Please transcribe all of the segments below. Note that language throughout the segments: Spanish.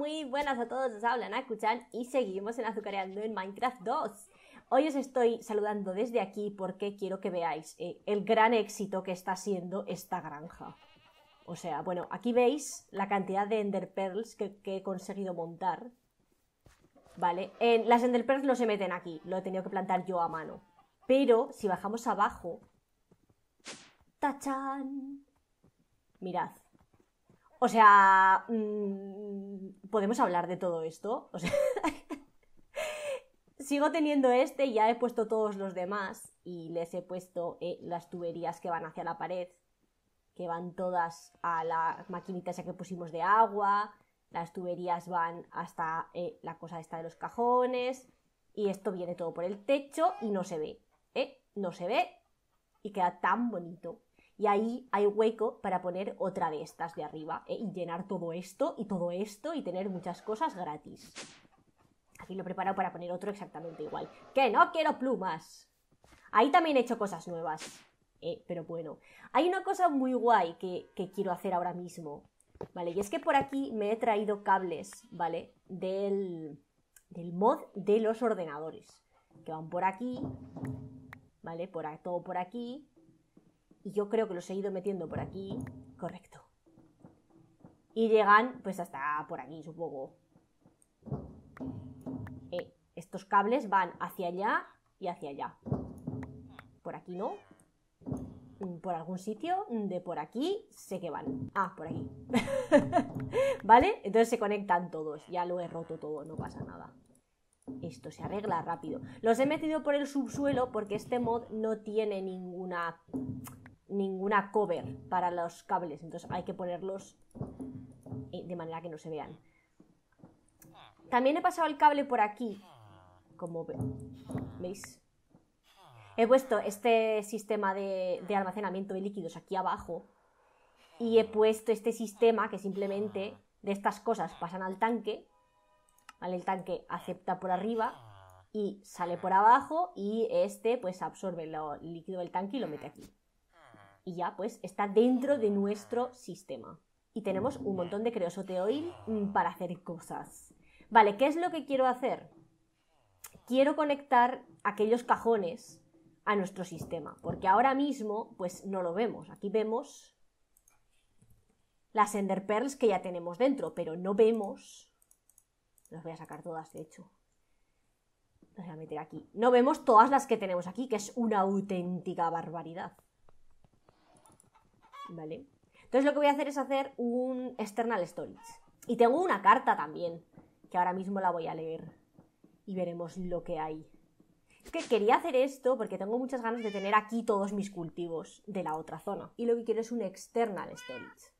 muy buenas a todos, os hablan Akuchan y seguimos en Azucareando en Minecraft 2. Hoy os estoy saludando desde aquí porque quiero que veáis eh, el gran éxito que está siendo esta granja. O sea, bueno, aquí veis la cantidad de Ender Pearls que, he conseguido montar. Vale, las Ender Pearls no se meten aquí, lo he tenido que plantar yo a mano. Pero si bajamos abajo... ¡Tachán! Mirad, o sea, mm, ¿podemos hablar de todo esto? O sea, sigo teniendo este, y ya he puesto todos los demás y les he puesto eh, las tuberías que van hacia la pared, que van todas a la maquinita esa que pusimos de agua, las tuberías van hasta eh, la cosa esta de los cajones y esto viene todo por el techo y no se ve, ¿eh? No se ve y queda tan bonito y ahí hay hueco para poner otra de estas de arriba ¿eh? y llenar todo esto y todo esto y tener muchas cosas gratis. Aquí lo he preparado para poner otro exactamente igual. ¡Que no quiero plumas! Ahí también he hecho cosas nuevas. Eh, pero bueno, hay una cosa muy guay que, que quiero hacer ahora mismo. Vale, y es que por aquí me he traído cables, ¿vale? Del, del mod de los ordenadores. Que van por aquí, ¿vale? Por, todo por aquí y yo creo que los he ido metiendo por aquí, correcto. Y llegan pues hasta por aquí, supongo. Eh, estos cables van hacia allá y hacia allá. Por aquí no. Mm, por algún sitio, de por aquí, sé que van. Ah, por aquí. ¿Vale? Entonces se conectan todos. Ya lo he roto todo, no pasa nada. Esto se arregla rápido. Los he metido por el subsuelo porque este mod no tiene ninguna ninguna cover para los cables, entonces hay que ponerlos eh, de manera que no se vean. También he pasado el cable por aquí, como veis. He puesto este sistema de, almacenamiento de líquidos aquí abajo y he puesto este sistema que simplemente de estas cosas pasan al tanque, El tanque acepta por arriba y sale por abajo y este pues absorbe el líquido del tanque y lo mete aquí y ya pues está dentro de nuestro ah. sistema. Y tenemos un montón de creosoteoil mm, para hacer cosas. Vale, ¿qué es lo que quiero hacer? Quiero conectar aquellos cajones a nuestro sistema, porque ahora mismo pues no lo vemos. Aquí vemos las Ender Pearls que ya tenemos dentro, pero no vemos. Las voy a sacar todas, de hecho. Las voy a meter aquí. No vemos todas las que tenemos aquí, que es una auténtica barbaridad. ¿vale? Entonces lo que voy a hacer es hacer un external storage Y tengo una carta también, que ahora mismo la voy a leer y veremos lo que hay. Es que quería hacer esto porque tengo muchas ganas de tener aquí todos mis cultivos de la otra zona. Y lo que quiero es un external storage.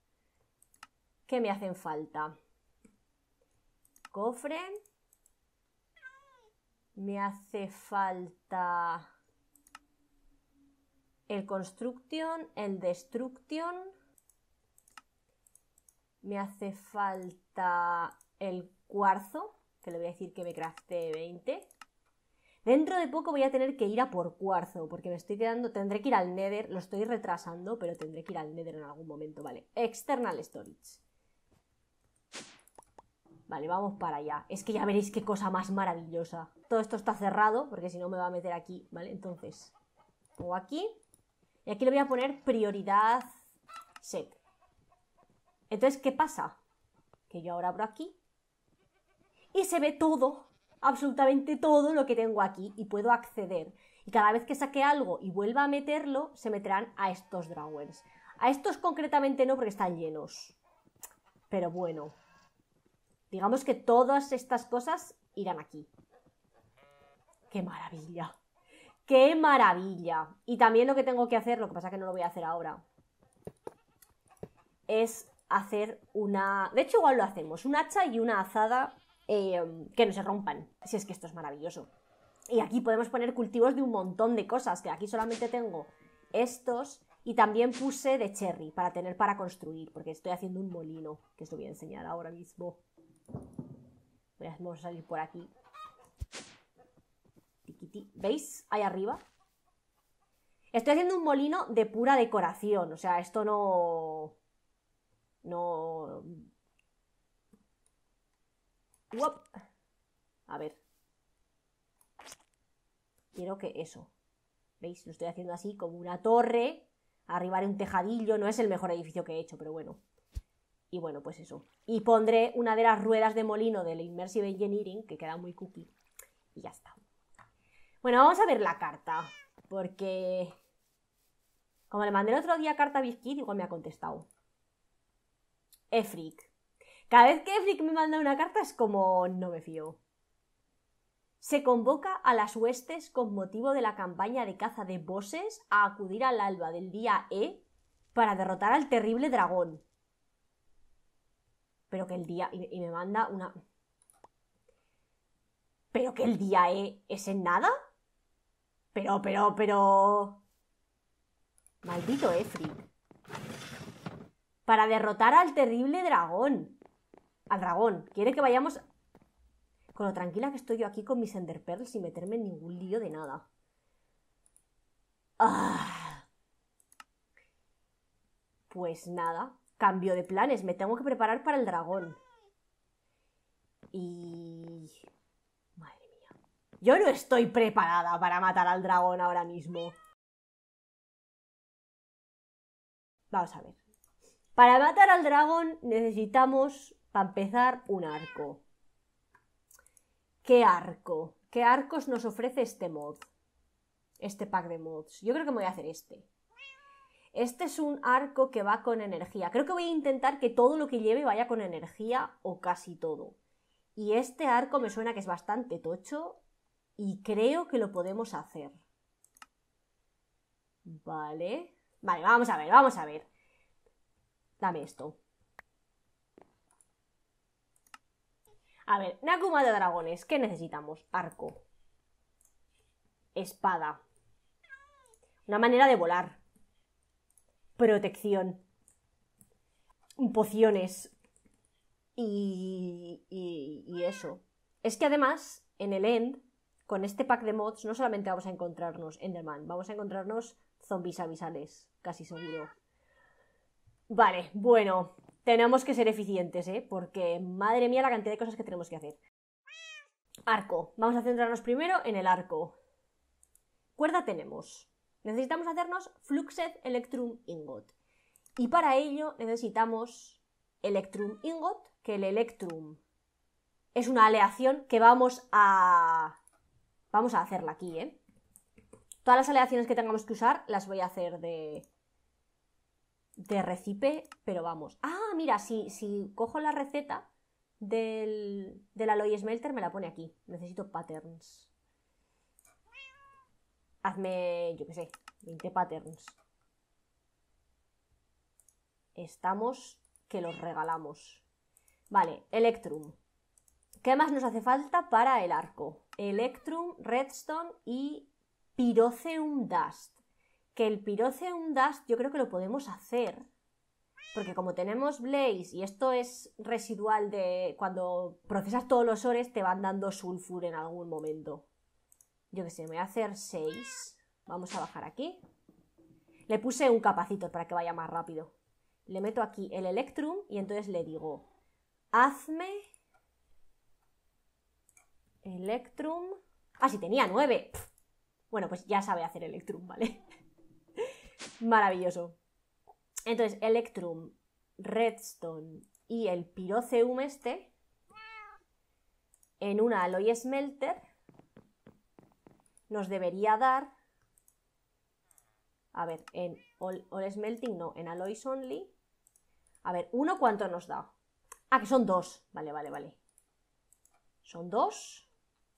¿Qué me hacen falta? Cofre. Me hace falta el construction, el destruction. Me hace falta el cuarzo, que le voy a decir que me crafte 20. Dentro de poco voy a tener que ir a por cuarzo, porque me estoy quedando, tendré que ir al Nether, lo estoy retrasando, pero tendré que ir al Nether en algún momento, vale. External Storage. Vale, vamos para allá. Es que ya veréis qué cosa más maravillosa. Todo esto está cerrado, porque si no me va a meter aquí, ¿vale? Entonces, pongo aquí y aquí le voy a poner prioridad set. Entonces, ¿qué pasa? Que yo ahora abro aquí y se ve todo, absolutamente todo lo que tengo aquí y puedo acceder. Y cada vez que saque algo y vuelva a meterlo, se meterán a estos drawers. A estos concretamente no porque están llenos. Pero bueno, digamos que todas estas cosas irán aquí. ¡Qué maravilla! ¡Qué maravilla! Y también lo que tengo que hacer, lo que pasa que no lo voy a hacer ahora, es hacer una... De hecho, igual lo hacemos, un hacha y una azada eh, que no se rompan. Si es que esto es maravilloso. Y aquí podemos poner cultivos de un montón de cosas, que aquí solamente tengo estos y también puse de cherry para tener para construir, porque estoy haciendo un molino, que os voy a enseñar ahora mismo. Vamos a salir por aquí. ¿Veis? Ahí arriba. Estoy haciendo un molino de pura decoración, o sea, esto no... No... A ver. Quiero que eso. ¿Veis? Lo estoy haciendo así, como una torre. Arriba un tejadillo. No es el mejor edificio que he hecho, pero bueno. Y bueno, pues eso. Y pondré una de las ruedas de molino del Immersive Engineering, que queda muy cookie. Y ya está. Bueno, vamos a ver la carta, porque como le mandé el otro día carta a Bizkit, igual me ha contestado. Efric. Cada vez que Efric me manda una carta es como no me fío. Se convoca a las huestes con motivo de la campaña de caza de bosses a acudir al alba del día E para derrotar al terrible dragón. Pero que el día... y me manda una... Pero que el día E es en nada. Pero, pero, pero... Maldito Efri! Para derrotar al terrible dragón. Al dragón. Quiere que vayamos... Con lo tranquila que estoy yo aquí con mis Ender Pearls sin meterme en ningún lío de nada. Ah. Pues nada. Cambio de planes. Me tengo que preparar para el dragón. Y... Yo no estoy preparada para matar al dragón ahora mismo. Vamos a ver. Para matar al dragón necesitamos, para empezar, un arco. ¿Qué arco? ¿Qué arcos nos ofrece este mod? Este pack de mods. Yo creo que me voy a hacer este. Este es un arco que va con energía. Creo que voy a intentar que todo lo que lleve vaya con energía o casi todo. Y este arco me suena que es bastante tocho y creo que lo podemos hacer. Vale. Vale, vamos a ver, vamos a ver. Dame esto. A ver, Nakuma de dragones, ¿qué necesitamos? Arco. Espada. Una manera de volar. Protección. Pociones. Y, y, y eso. Es que además, en el end, con este pack de mods no solamente vamos a encontrarnos Enderman, vamos a encontrarnos zombies avisales casi seguro. Vale, bueno, tenemos que ser eficientes, ¿eh? Porque madre mía la cantidad de cosas que tenemos que hacer. Arco. Vamos a centrarnos primero en el arco. Cuerda tenemos. Necesitamos hacernos Fluxed Electrum Ingot. Y para ello necesitamos Electrum Ingot, que el Electrum es una aleación que vamos a Vamos a hacerla aquí, ¿eh? Todas las aleaciones que tengamos que usar las voy a hacer de, de recipe, pero vamos. Ah, mira, si, si cojo la receta del, la Smelter, me la pone aquí. Necesito patterns. Hazme, yo qué sé, 20 patterns. Estamos que los regalamos. Vale, Electrum. ¿Qué más nos hace falta para el arco? Electrum, Redstone y Pyroceum Dust. Que el Pyroceum Dust yo creo que lo podemos hacer. Porque como tenemos Blaze y esto es residual de cuando procesas todos los ores te van dando sulfur en algún momento. Yo que sé, me voy a hacer 6. Vamos a bajar aquí. Le puse un capacito para que vaya más rápido. Le meto aquí el Electrum y entonces le digo, hazme Electrum. Ah, sí, tenía nueve. Bueno, pues ya sabe hacer Electrum, ¿vale? Maravilloso. Entonces, Electrum, Redstone y el Piroceum este en una Alloy Smelter nos debería dar... A ver, en all, Smelting no, en Alloys Only. A ver, ¿uno cuánto nos da? Ah, que son dos. Vale, vale, vale. Son dos.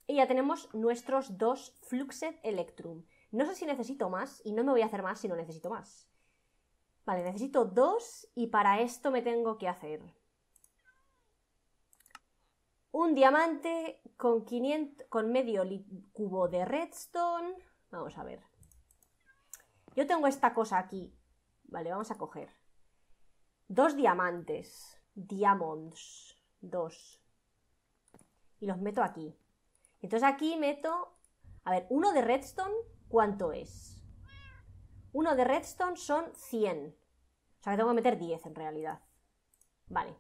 Y ya tenemos nuestros dos Fluxed Electrum. No sé si necesito más y no me voy a hacer más si no necesito más. Vale, necesito dos y para esto me tengo que hacer un diamante con, con medio cubo de redstone. Vamos a ver. Yo tengo esta cosa aquí. Vale, vamos a coger. Dos diamantes. Diamonds. Dos. Y los meto aquí. Entonces aquí meto, a ver, uno de redstone, ¿cuánto es? Uno de redstone son 100. O sea que tengo que meter 10 en realidad. Vale.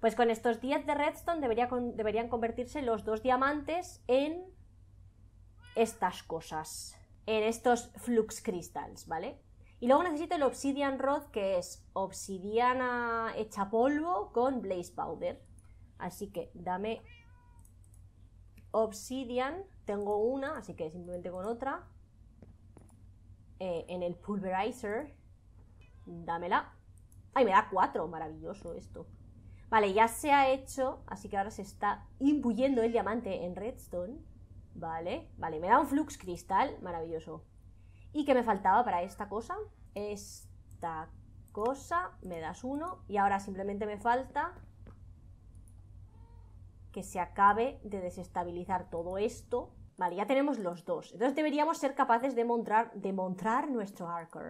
Pues con estos 10 de redstone deberían convertirse los dos diamantes en estas cosas. En estos flux crystals, ¿vale? Y luego necesito el obsidian rod, que es obsidiana hecha polvo con blaze powder. Así que dame Obsidian, tengo una, así que simplemente con otra. Eh, en el Pulverizer, dámela. Ay, me da cuatro, maravilloso esto. Vale, ya se ha hecho, así que ahora se está imbuyendo el diamante en redstone. Vale, vale, me da un flux cristal, maravilloso. ¿Y qué me faltaba para esta cosa? Esta cosa, me das uno. Y ahora simplemente me falta que se acabe de desestabilizar todo esto. Vale, ya tenemos los dos. Entonces deberíamos ser capaces de montar, de nuestro arco.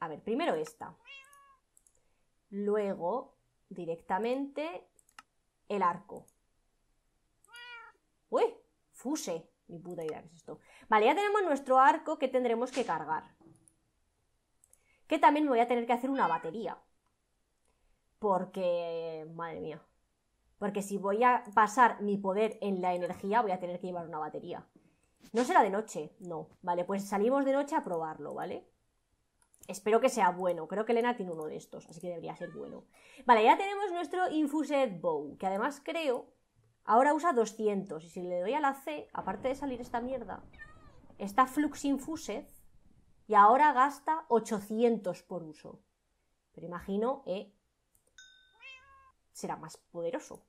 A ver, primero esta. Luego, directamente, el arco. ¡Uy! Fuse. Ni puta idea que es esto. Vale, ya tenemos nuestro arco que tendremos que cargar. Que también voy a tener que hacer una batería. Porque... Madre mía porque si voy a pasar mi poder en la energía, voy a tener que llevar una batería. No será de noche, no. Vale, pues salimos de noche a probarlo, ¿vale? Espero que sea bueno. Creo que Elena tiene uno de estos, así que debería ser bueno. Vale, ya tenemos nuestro Infused Bow, que además creo ahora usa 200. Y si le doy a la C, aparte de salir esta mierda, está Flux Infused y ahora gasta 800 por uso. Pero imagino, eh, será más poderoso.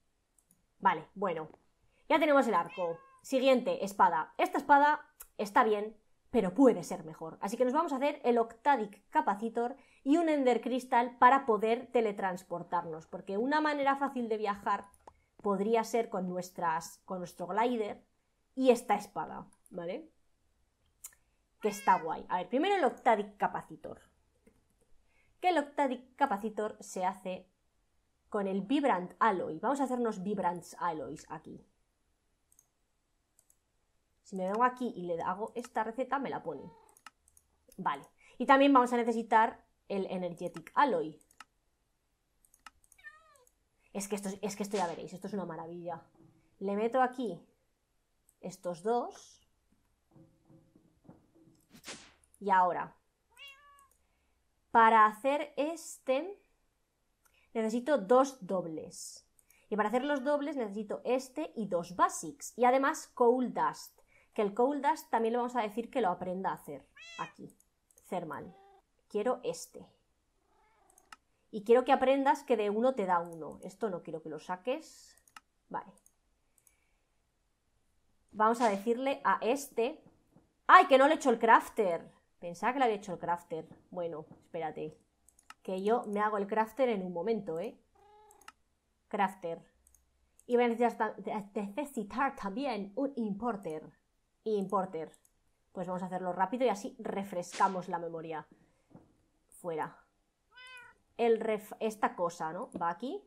Vale, bueno. Ya tenemos el arco. Siguiente, espada. Esta espada está bien, pero puede ser mejor. Así que nos vamos a hacer el Octadic Capacitor y un Ender Crystal para poder teletransportarnos. Porque una manera fácil de viajar podría ser con, nuestras, con nuestro glider y esta espada, ¿vale? Que está guay. A ver, primero el Octadic Capacitor. Que el Octadic Capacitor se hace con el Vibrant Alloy. Vamos a hacernos Vibrant Alloys aquí. Si me vengo aquí y le hago esta receta, me la pone. Vale. Y también vamos a necesitar el Energetic Alloy. Es que, esto, es que esto ya veréis, esto es una maravilla. Le meto aquí estos dos. Y ahora, para hacer este, necesito dos dobles. Y para hacer los dobles necesito este y dos basics. Y además cold dust, que el cold dust también le vamos a decir que lo aprenda a hacer. Aquí, thermal. Quiero este. Y quiero que aprendas que de uno te da uno. Esto no quiero que lo saques. Vale. Vamos a decirle a este... ¡Ay, que no le he hecho el crafter! Pensaba que le había hecho el crafter. Bueno, espérate. Que yo me hago el crafter en un momento, ¿eh? Crafter. Y voy a necesitar, también un importer. Importer. Pues vamos a hacerlo rápido y así refrescamos la memoria. Fuera. El esta cosa, ¿no? Va aquí.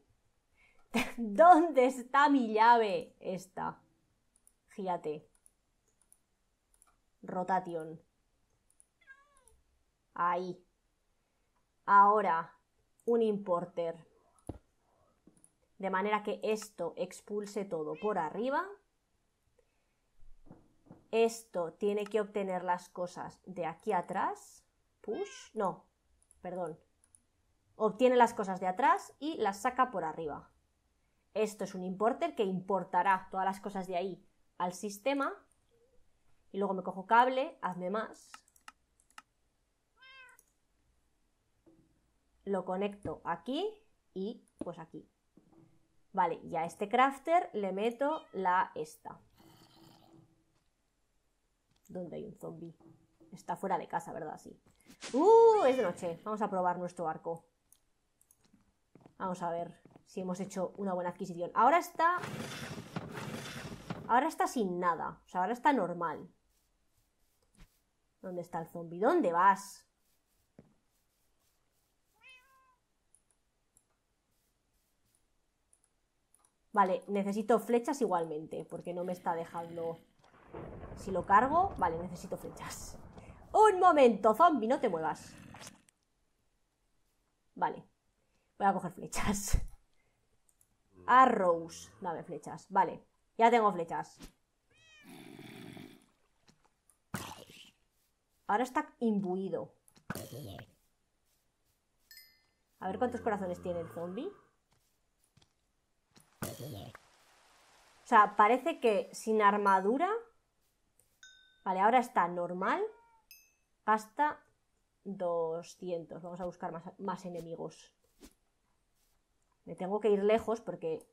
¿Dónde está mi llave? Esta. Gírate. Rotation. Ahí. Ahora, un importer. De manera que esto expulse todo por arriba. Esto tiene que obtener las cosas de aquí atrás. Push, no, perdón. Obtiene las cosas de atrás y las saca por arriba. Esto es un importer que importará todas las cosas de ahí al sistema. Y luego me cojo cable, hazme más. lo conecto aquí y pues aquí. Vale, y a este crafter le meto la esta. ¿Dónde hay un zombie? Está fuera de casa, ¿verdad? Sí. ¡Uh! Es de noche. Vamos a probar nuestro arco. Vamos a ver si hemos hecho una buena adquisición. Ahora está... Ahora está sin nada. O sea, ahora está normal. ¿Dónde está el zombie? ¿Dónde vas? Vale, necesito flechas igualmente, porque no me está dejando... Si lo cargo, vale, necesito flechas. Un momento, zombie, no te muevas. Vale, voy a coger flechas. Arrows, dame flechas, vale. Ya tengo flechas. Ahora está imbuido. A ver cuántos corazones tiene el zombie. O sea, parece que sin armadura... Vale, ahora está normal. Hasta 200. Vamos a buscar más, enemigos. Me tengo que ir lejos porque...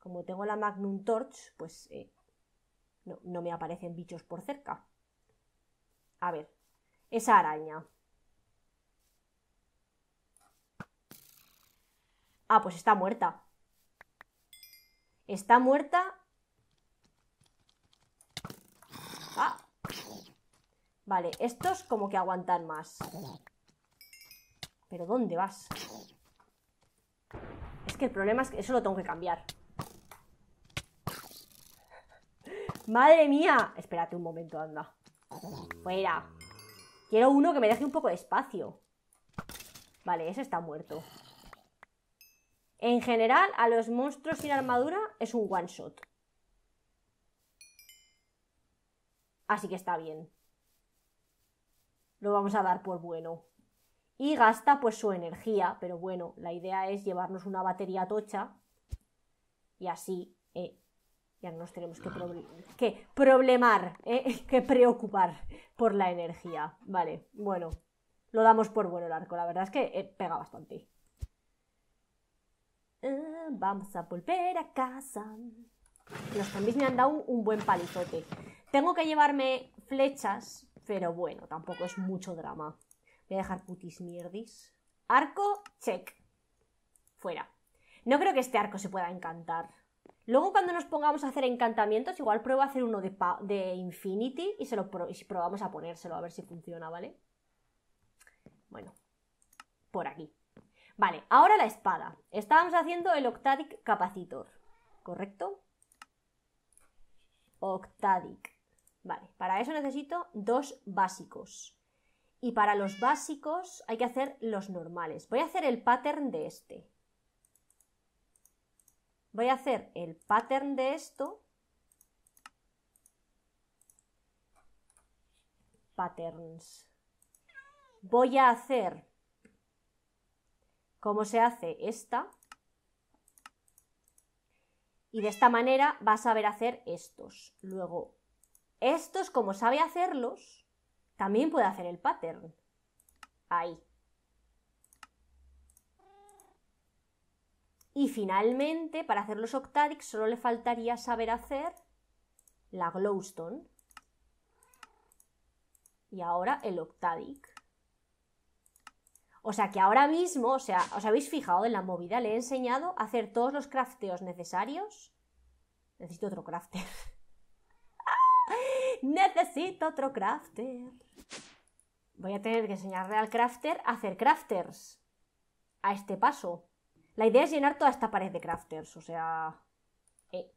Como tengo la Magnum Torch, pues... Eh, no, no me aparecen bichos por cerca. A ver. Esa araña. Ah, pues está muerta. Está muerta. Ah. Vale, estos como que aguantan más. ¿Pero dónde vas? Es que el problema es que eso lo tengo que cambiar. ¡Madre mía! Espérate un momento, anda. Fuera. Quiero uno que me deje un poco de espacio. Vale, ese está muerto. En general, a los monstruos sin armadura es un one shot. Así que está bien. Lo vamos a dar por bueno. Y gasta pues su energía, pero bueno, la idea es llevarnos una batería tocha y así eh, ya nos tenemos que, problemar, eh, que preocupar por la energía. Vale, bueno, lo damos por bueno el arco, la verdad es que eh, pega bastante. Eh, vamos a volver a casa. Los cambios me han dado un buen palizote. Tengo que llevarme flechas, pero bueno, tampoco es mucho drama. Voy a dejar putis mierdis. Arco, check. Fuera. No creo que este arco se pueda encantar. Luego cuando nos pongamos a hacer encantamientos, igual pruebo a hacer uno de, de Infinity y, se y probamos a ponérselo a ver si funciona, ¿vale? Bueno, por aquí. Vale, ahora la espada. Estábamos haciendo el octadic capacitor, ¿correcto? Octadic. Vale, para eso necesito dos básicos. Y para los básicos hay que hacer los normales. Voy a hacer el pattern de este. Voy a hacer el pattern de esto. Patterns. Voy a hacer cómo se hace esta. Y de esta manera va a saber hacer estos. Luego, estos, como sabe hacerlos, también puede hacer el pattern. Ahí. Y finalmente, para hacer los octadics, solo le faltaría saber hacer la glowstone. Y ahora el octadic. O sea que ahora mismo, o sea, os habéis fijado en la movida, le he enseñado a hacer todos los crafteos necesarios. Necesito otro crafter. Necesito otro crafter. Voy a tener que enseñarle al crafter a hacer crafters. A este paso. La idea es llenar toda esta pared de crafters, o sea... Eh.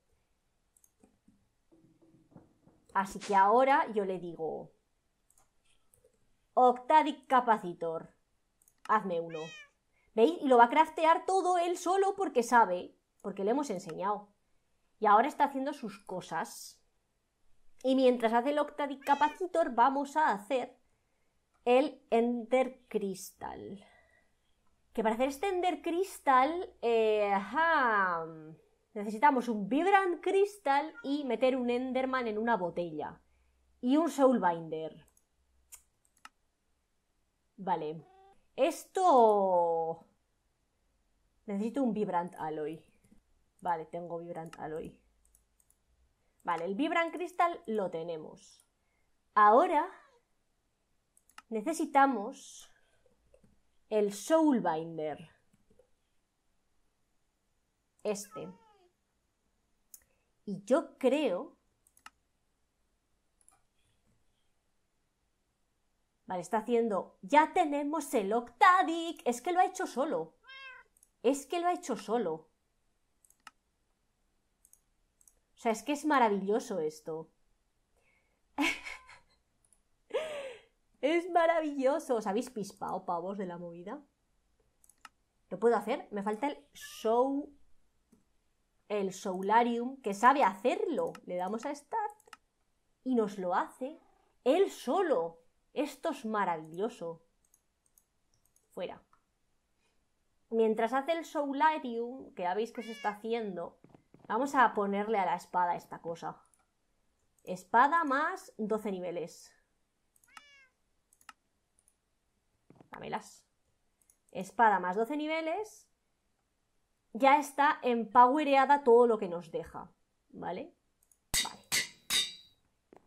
Así que ahora yo le digo... Octadic Capacitor hazme uno. ¿Veis? Y lo va a craftear todo él solo porque sabe, porque le hemos enseñado. Y ahora está haciendo sus cosas. Y mientras hace el Capacitor vamos a hacer el Ender Crystal. Que para hacer este Ender Crystal, eh, necesitamos un Vibrant Crystal y meter un Enderman en una botella. Y un Soulbinder. Vale. Esto... Necesito un Vibrant Alloy. Vale, tengo Vibrant Alloy. Vale, el Vibrant Crystal lo tenemos. Ahora necesitamos el Soul Binder. Este. Y yo creo está haciendo, ya tenemos el octadic, Es que lo ha hecho solo. Es que lo ha hecho solo. O sea, es que es maravilloso esto. es maravilloso. ¿Os habéis pispado, pavos, de la movida? ¿Lo puedo hacer? Me falta el show... El solarium, que sabe hacerlo. Le damos a Start y nos lo hace él solo. Esto es maravilloso. Fuera. Mientras hace el Soularium, que ya veis que se está haciendo, vamos a ponerle a la espada esta cosa. Espada más 12 niveles. Dámelas. Espada más 12 niveles. Ya está empowereada todo lo que nos deja. ¿Vale? Vale.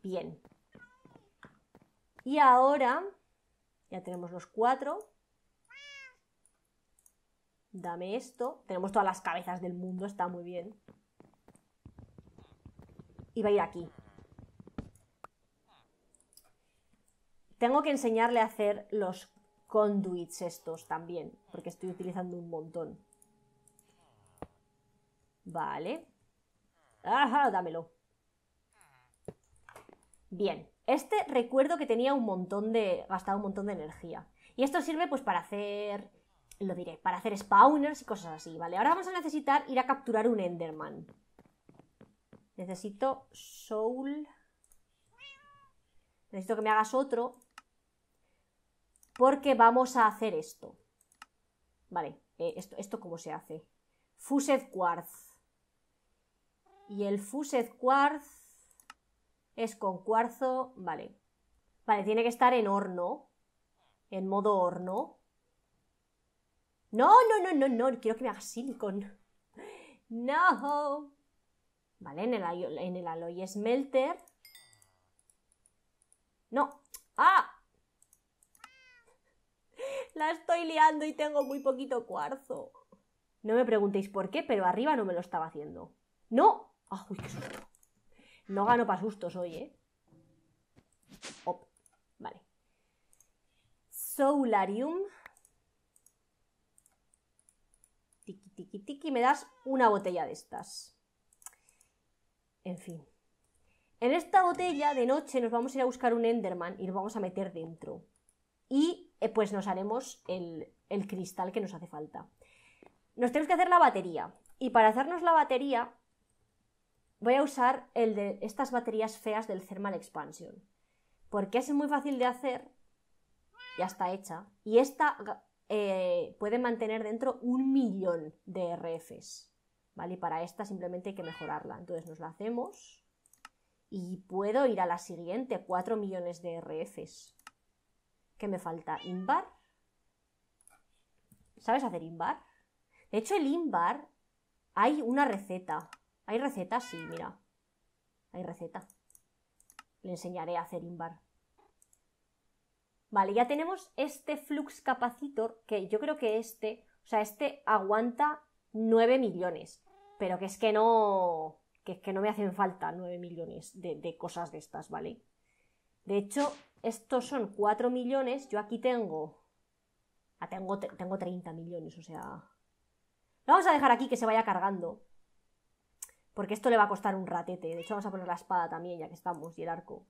Bien. Y ahora ya tenemos los cuatro. Dame esto. Tenemos todas las cabezas del mundo, está muy bien. Y va a ir aquí. Tengo que enseñarle a hacer los conduits estos también, porque estoy utilizando un montón. Vale. Ajá, dámelo. Bien, este recuerdo que tenía un montón de. gastado un montón de energía. Y esto sirve pues para hacer. lo diré, para hacer spawners y cosas así, ¿vale? Ahora vamos a necesitar ir a capturar un Enderman. Necesito Soul. Necesito que me hagas otro. Porque vamos a hacer esto. Vale, eh, esto, esto cómo se hace. Fused Quartz. Y el Fused Quartz es con cuarzo, vale. Vale, tiene que estar en horno, en modo horno. No, no, no, no, no, quiero que me haga silicon. No. Vale, en el, en el smelter. No. ¡Ah! La estoy liando y tengo muy poquito cuarzo. No me preguntéis por qué, pero arriba no me lo estaba haciendo. ¡No! ¡Ah, uy, qué susto! No gano para sustos hoy, ¿eh? Vale. Solarium. Tiki, tiki, tiki. Me das una botella de estas. En fin. En esta botella de noche nos vamos a ir a buscar un Enderman y lo vamos a meter dentro. Y eh, pues nos haremos el, el cristal que nos hace falta. Nos tenemos que hacer la batería. Y para hacernos la batería voy a usar el de estas baterías feas del Thermal Expansion. Porque es muy fácil de hacer, ya está hecha, y esta eh, puede mantener dentro un millón de RFs. ¿Vale? Y para esta simplemente hay que mejorarla. Entonces nos la hacemos y puedo ir a la siguiente, 4 millones de RFs. ¿Qué me falta? Inbar ¿Sabes hacer Inbar? De hecho, el Inbar hay una receta ¿Hay recetas? Sí, mira. Hay receta. Le enseñaré a hacer bar. Vale, ya tenemos este flux capacitor, que yo creo que este, o sea, este aguanta 9 millones, pero que es que no, que es que no me hacen falta 9 millones de, cosas de estas, ¿vale? De hecho, estos son 4 millones, yo aquí tengo, ah, tengo, tengo 30 millones, o sea... Lo vamos a dejar aquí que se vaya cargando, porque esto le va a costar un ratete. De hecho, vamos a poner la espada también, ya que estamos, y el arco.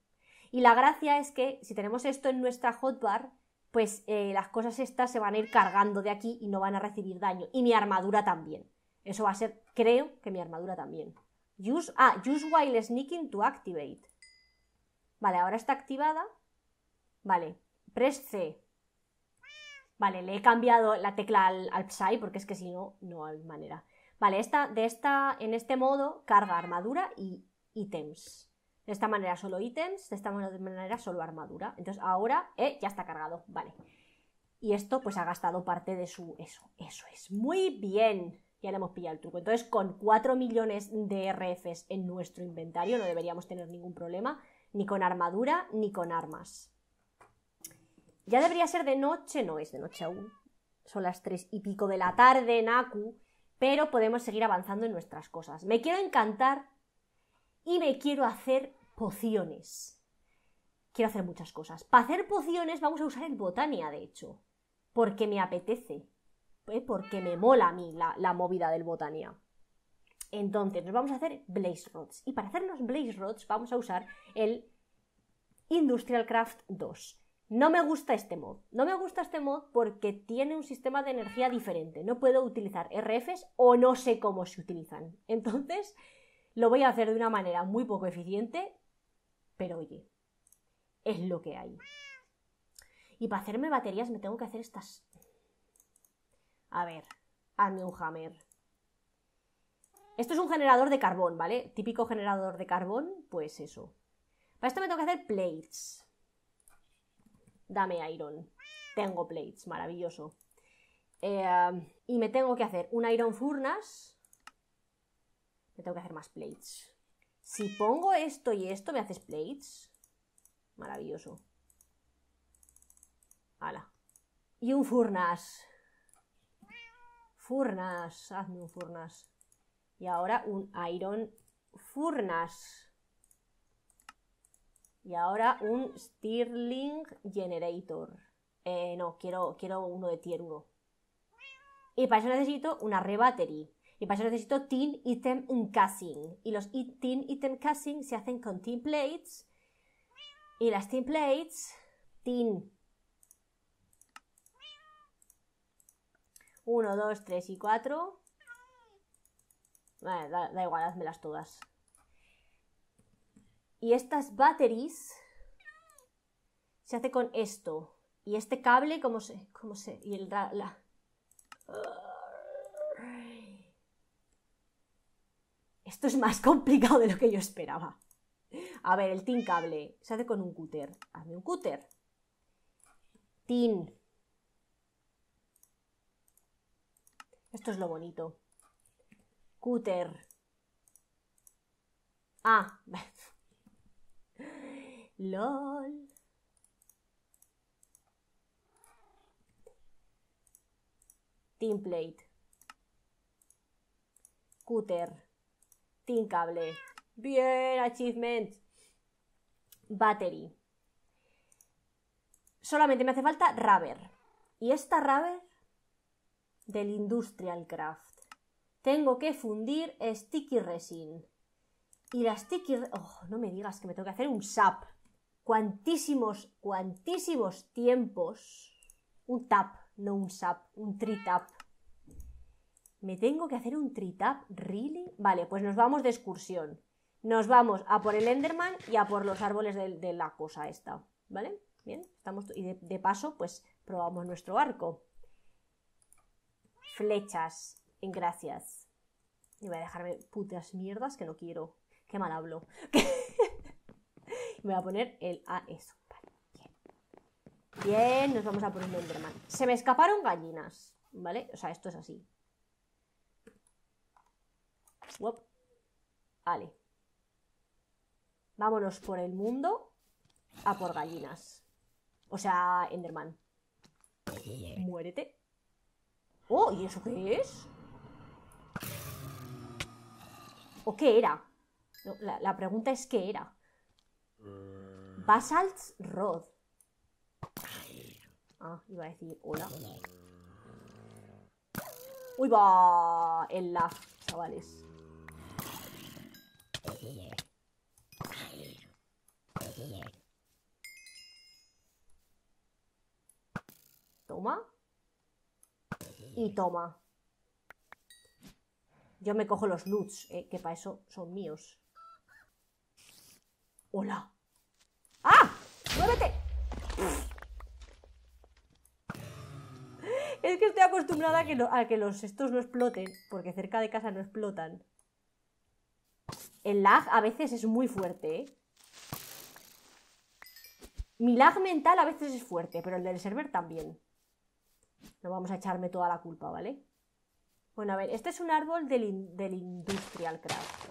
Y la gracia es que si tenemos esto en nuestra hotbar, pues eh, las cosas estas se van a ir cargando de aquí y no van a recibir daño. Y mi armadura también. Eso va a ser, creo que mi armadura también. Use, ah, use while sneaking to activate. Vale, ahora está activada. Vale, press C. Vale, le he cambiado la tecla al, al Psy porque es que si no, no hay manera. Vale, esta, de esta, en este modo carga armadura y ítems. De esta manera solo ítems, de esta manera solo armadura. Entonces ahora eh, ya está cargado, vale. Y esto pues ha gastado parte de su... Eso, eso es. Muy bien. Ya le hemos pillado el truco. Entonces con 4 millones de RFs en nuestro inventario no deberíamos tener ningún problema. Ni con armadura, ni con armas. Ya debería ser de noche. No, es de noche aún. Son las 3 y pico de la tarde, Naku pero podemos seguir avanzando en nuestras cosas. Me quiero encantar y me quiero hacer pociones. Quiero hacer muchas cosas. Para hacer pociones vamos a usar el botania, de hecho, porque me apetece, ¿eh? porque me mola a mí la, la movida del botania. Entonces, nos vamos a hacer blaze rods. Y para hacernos blaze rods vamos a usar el Industrial Craft 2. No me gusta este mod. No me gusta este mod porque tiene un sistema de energía diferente. No puedo utilizar RFs o no sé cómo se utilizan. Entonces, lo voy a hacer de una manera muy poco eficiente, pero oye, es lo que hay. Y para hacerme baterías me tengo que hacer estas. A ver, hazme un hammer. Esto es un generador de carbón, ¿vale? Típico generador de carbón, pues eso. Para esto me tengo que hacer plates dame iron. Tengo plates, maravilloso. Eh, y me tengo que hacer un iron furnas Me tengo que hacer más plates. Si pongo esto y esto, ¿me haces plates? Maravilloso. Hala. Y un furnas. Furnas. Hazme un furnas. Y ahora un iron furnas. Y ahora un Stirling Generator. Eh, no, quiero, quiero uno de tier 1. Y para eso necesito una Rebattery. Y para eso necesito Tin Item Casing. Y los Tin Item Casing se hacen con Tin Plates. Y las Tin Plates. Tin. 1, 2, 3 y 4. Vale, da, da igual, hazmelas todas. Y estas batteries se hace con esto. Y este cable, ¿cómo se...? ¿Cómo se...? Y el... La, Esto es más complicado de lo que yo esperaba. A ver, el tin cable se hace con un cúter. Hazme un cúter. Tin. Esto es lo bonito. Cúter. Ah, LOL. Template. Cutter. Team cable. Bien, achievement. Battery. Solamente me hace falta rubber. Y esta rubber del Industrial Craft. Tengo que fundir sticky resin. Y la sticky... Oh, no me digas que me tengo que hacer un sap cuantísimos, cuantísimos tiempos, un tap, no un sap, un tap. ¿Me tengo que hacer un tap ¿Really? Vale, pues nos vamos de excursión. Nos vamos a por el Enderman y a por los árboles de, la cosa esta. ¿Vale? Bien, estamos. Y de, de paso, pues probamos nuestro arco. Flechas. Gracias. Y voy a dejarme putas mierdas que no quiero. Qué mal hablo. Me voy a poner el A eso. bien. nos vamos a poner un Enderman. Se me escaparon gallinas, ¿vale? O sea, esto es así. Vale. Vámonos por el mundo a por gallinas. O sea, Enderman. Muérete. Oh, ¿y eso qué es? ¿O qué era? la, pregunta es qué era. Basalt Rod. Ah, iba a decir hola. ¡Uy, va! El la... chavales. Toma. Y toma. Yo me cojo los nuts eh, que para eso son míos. Hola. ¡Ah! ¡Muévete! Es que estoy acostumbrada a que, los estos no exploten, porque cerca de casa no explotan. El lag a veces es muy fuerte, ¿eh? Mi lag mental a veces es fuerte, pero el del server también. No vamos a echarme toda la culpa, ¿vale? Bueno, a ver, este es un árbol del, del Industrial Craft.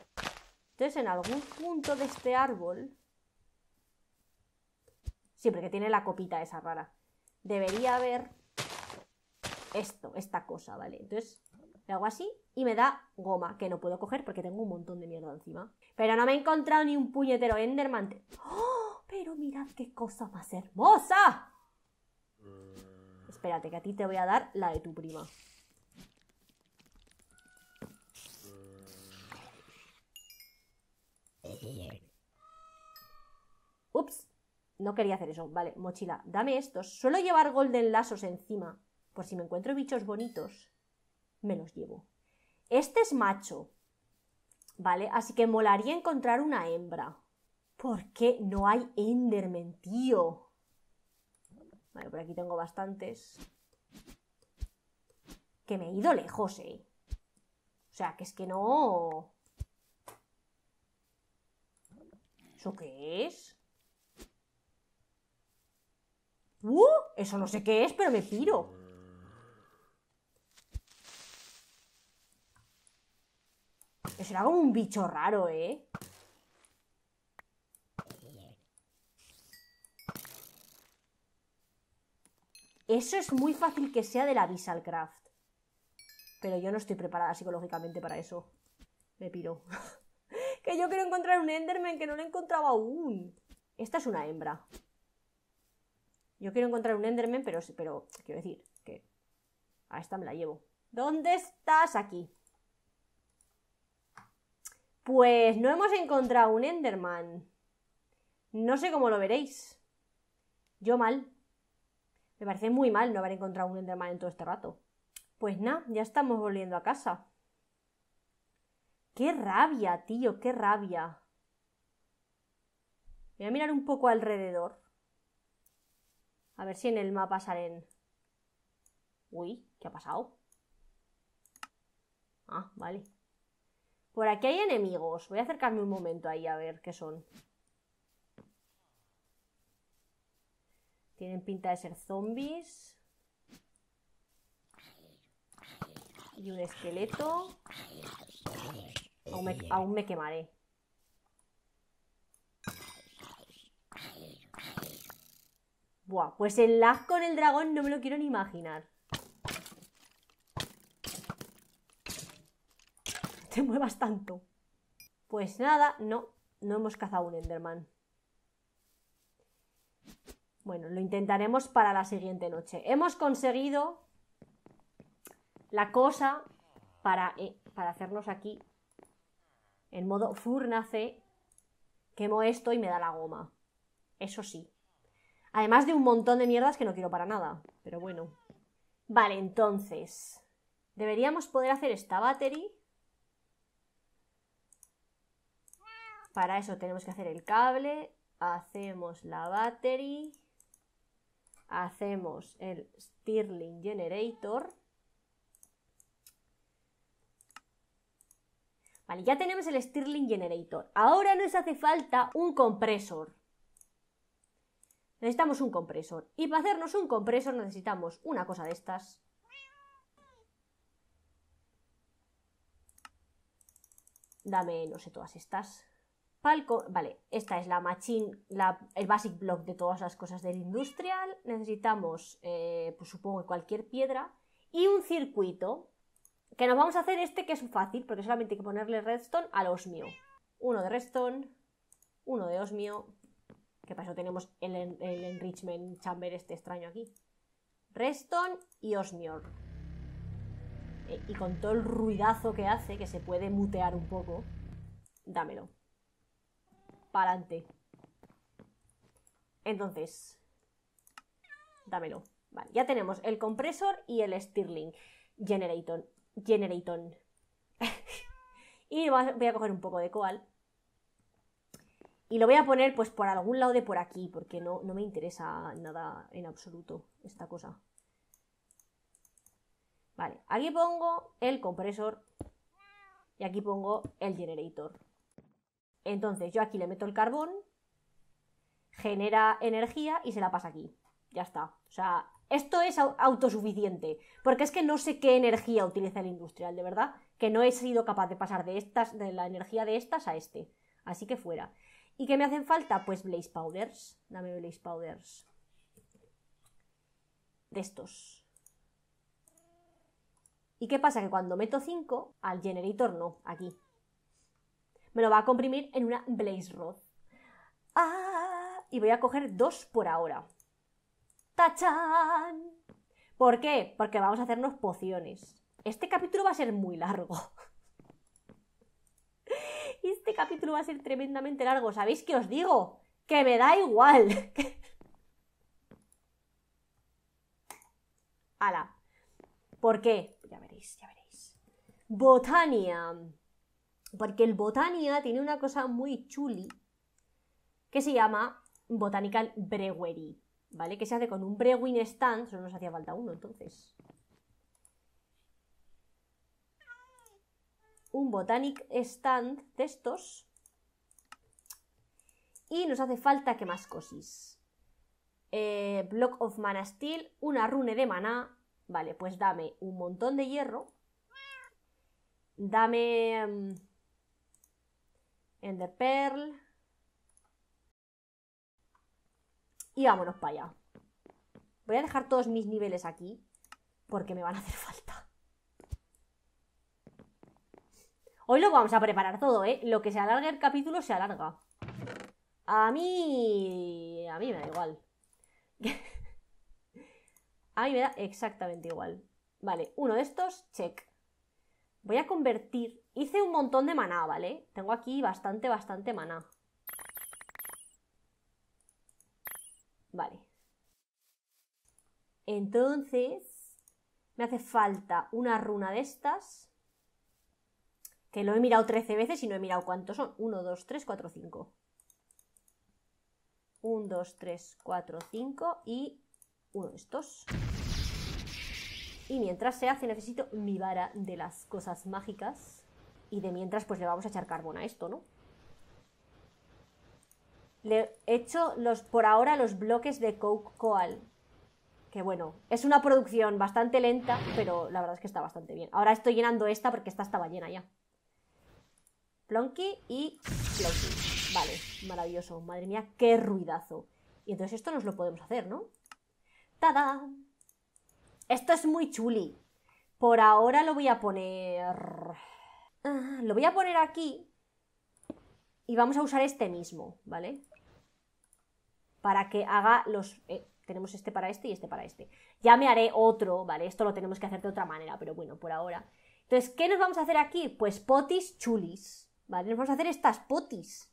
Entonces, en algún punto de este árbol, siempre que tiene la copita esa rara, debería haber esto, esta cosa, ¿vale? Entonces, le hago así y me da goma, que no puedo coger porque tengo un montón de mierda encima. Pero no me he encontrado ni un puñetero Enderman. ¡Oh! Pero mirad qué cosa más hermosa. Mm. Espérate, que a ti te voy a dar la de tu prima. Ups, no quería hacer eso. Vale, mochila, dame estos. Suelo llevar golden lazos encima. Por si me encuentro bichos bonitos, me los llevo. Este es macho, ¿vale? Así que molaría encontrar una hembra. ¿Por qué no hay Enderman, tío? Vale, por aquí tengo bastantes. Que me he ido lejos, eh. O sea, que es que no. ¿Eso qué es? ¡Uh! Eso no sé qué es, pero me piro. Será como un bicho raro, ¿eh? Eso es muy fácil que sea de la Visalcraft. Craft. Pero yo no estoy preparada psicológicamente para eso. Me piro. yo quiero encontrar un Enderman que no lo he encontrado aún. Esta es una hembra. Yo quiero encontrar un Enderman, pero, pero quiero decir que a esta me la llevo. ¿Dónde estás aquí? Pues no hemos encontrado un Enderman. No sé cómo lo veréis. Yo mal. Me parece muy mal no haber encontrado un Enderman en todo este rato. Pues nada, ya estamos volviendo a casa. Qué rabia, tío, qué rabia. Voy a mirar un poco alrededor. A ver si en el mapa salen. Uy, ¿qué ha pasado? Ah, vale. Por aquí hay enemigos. Voy a acercarme un momento ahí a ver qué son. Tienen pinta de ser zombies. Y un esqueleto. Este, aún me, quemaré. Buah, pues el lag con el dragón no me lo quiero ni imaginar. Te muevas tanto. Pues nada, no, no hemos cazado un Enderman. Bueno, lo intentaremos para la siguiente noche. Hemos conseguido la cosa para, eh, para hacernos aquí en modo furnace, quemo esto y me da la goma. Eso sí. Además de un montón de mierdas que no quiero para nada, pero bueno. Vale, entonces, deberíamos poder hacer esta battery. Para eso tenemos que hacer el cable, hacemos la battery, hacemos el Stirling Generator Vale, ya tenemos el Stirling Generator. Ahora nos hace falta un compresor. Necesitamos un compresor. Y para hacernos un compresor necesitamos una cosa de estas. Dame, no sé, todas estas. Palco, vale, esta es la machine, el basic block de todas las cosas del industrial. Necesitamos, eh, pues supongo, cualquier piedra. Y un circuito. Que nos vamos a hacer este que es fácil, porque solamente hay que ponerle redstone al osmio. Uno de redstone, uno de osmio, que para tenemos el, enrichment chamber este extraño aquí. Redstone y osmior. Eh, y con todo el ruidazo que hace, que se puede mutear un poco, dámelo. Pa'lante. Entonces, dámelo. Vale, ya tenemos el compresor y el Stirling Generator. Generator y voy a coger un poco de coal. Y lo voy a poner pues por algún lado de por aquí, porque no, no me interesa nada en absoluto esta cosa. Vale, aquí pongo el compresor y aquí pongo el generator. Entonces yo aquí le meto el carbón, genera energía y se la pasa aquí. Ya está. O sea, esto es autosuficiente, porque es que no sé qué energía utiliza el industrial, de verdad, que no he sido capaz de pasar de estas, de la energía de estas a este. Así que fuera. ¿Y qué me hacen falta? Pues blaze powders. Dame blaze powders. De estos. ¿Y qué pasa? Que cuando meto 5, al generator no, aquí. Me lo va a comprimir en una blaze rod. Ah, y voy a coger dos por ahora. ¡Tachán! ¿Por qué? Porque vamos a hacernos pociones. Este capítulo va a ser muy largo. Este capítulo va a ser tremendamente largo. ¿Sabéis qué os digo? Que me da igual. ¡Hala! ¿Por qué? Ya veréis, ya veréis. Botania. Porque el Botania tiene una cosa muy chuli que se llama Botanical Brewery. ¿vale? Que se hace con un Brewin Stand, solo nos hacía falta uno entonces. Un Botanic Stand de estos. Y nos hace falta que más cosis. Eh, block of Mana Steel, una rune de maná. Vale, pues dame un montón de hierro. Dame. Mm, ender Pearl. Y vámonos para allá. Voy a dejar todos mis niveles aquí porque me van a hacer falta. Hoy lo vamos a preparar todo, ¿eh? Lo que se alargue el capítulo se alarga. A mí... A mí me da igual. a mí me da exactamente igual. Vale, uno de estos, check. Voy a convertir... Hice un montón de maná, ¿vale? Tengo aquí bastante, bastante maná. Vale. Entonces, me hace falta una runa de estas, que lo he mirado 13 veces y no he mirado cuántos son. 1, 2, 3, 4, 5. 1, 2, 3, 4, 5 y uno de estos. Y mientras se hace necesito mi vara de las cosas mágicas y de mientras pues le vamos a echar carbón a esto, ¿no? le hecho los, por ahora los bloques de Coke Coal. Que bueno, es una producción bastante lenta, pero la verdad es que está bastante bien. Ahora estoy llenando esta porque esta estaba llena ya. Plonky y Plonky. Vale, maravilloso. Madre mía, qué ruidazo. Y entonces esto nos lo podemos hacer, ¿no? ¡Tada! Esto es muy chuli. Por ahora lo voy a poner... Ah, lo voy a poner aquí. Y vamos a usar este mismo, ¿vale? para que haga los... Eh, tenemos este para este y este para este. Ya me haré otro, ¿vale? Esto lo tenemos que hacer de otra manera, pero bueno, por ahora. Entonces, ¿qué nos vamos a hacer aquí? Pues potis chulis, ¿vale? Nos vamos a hacer estas potis.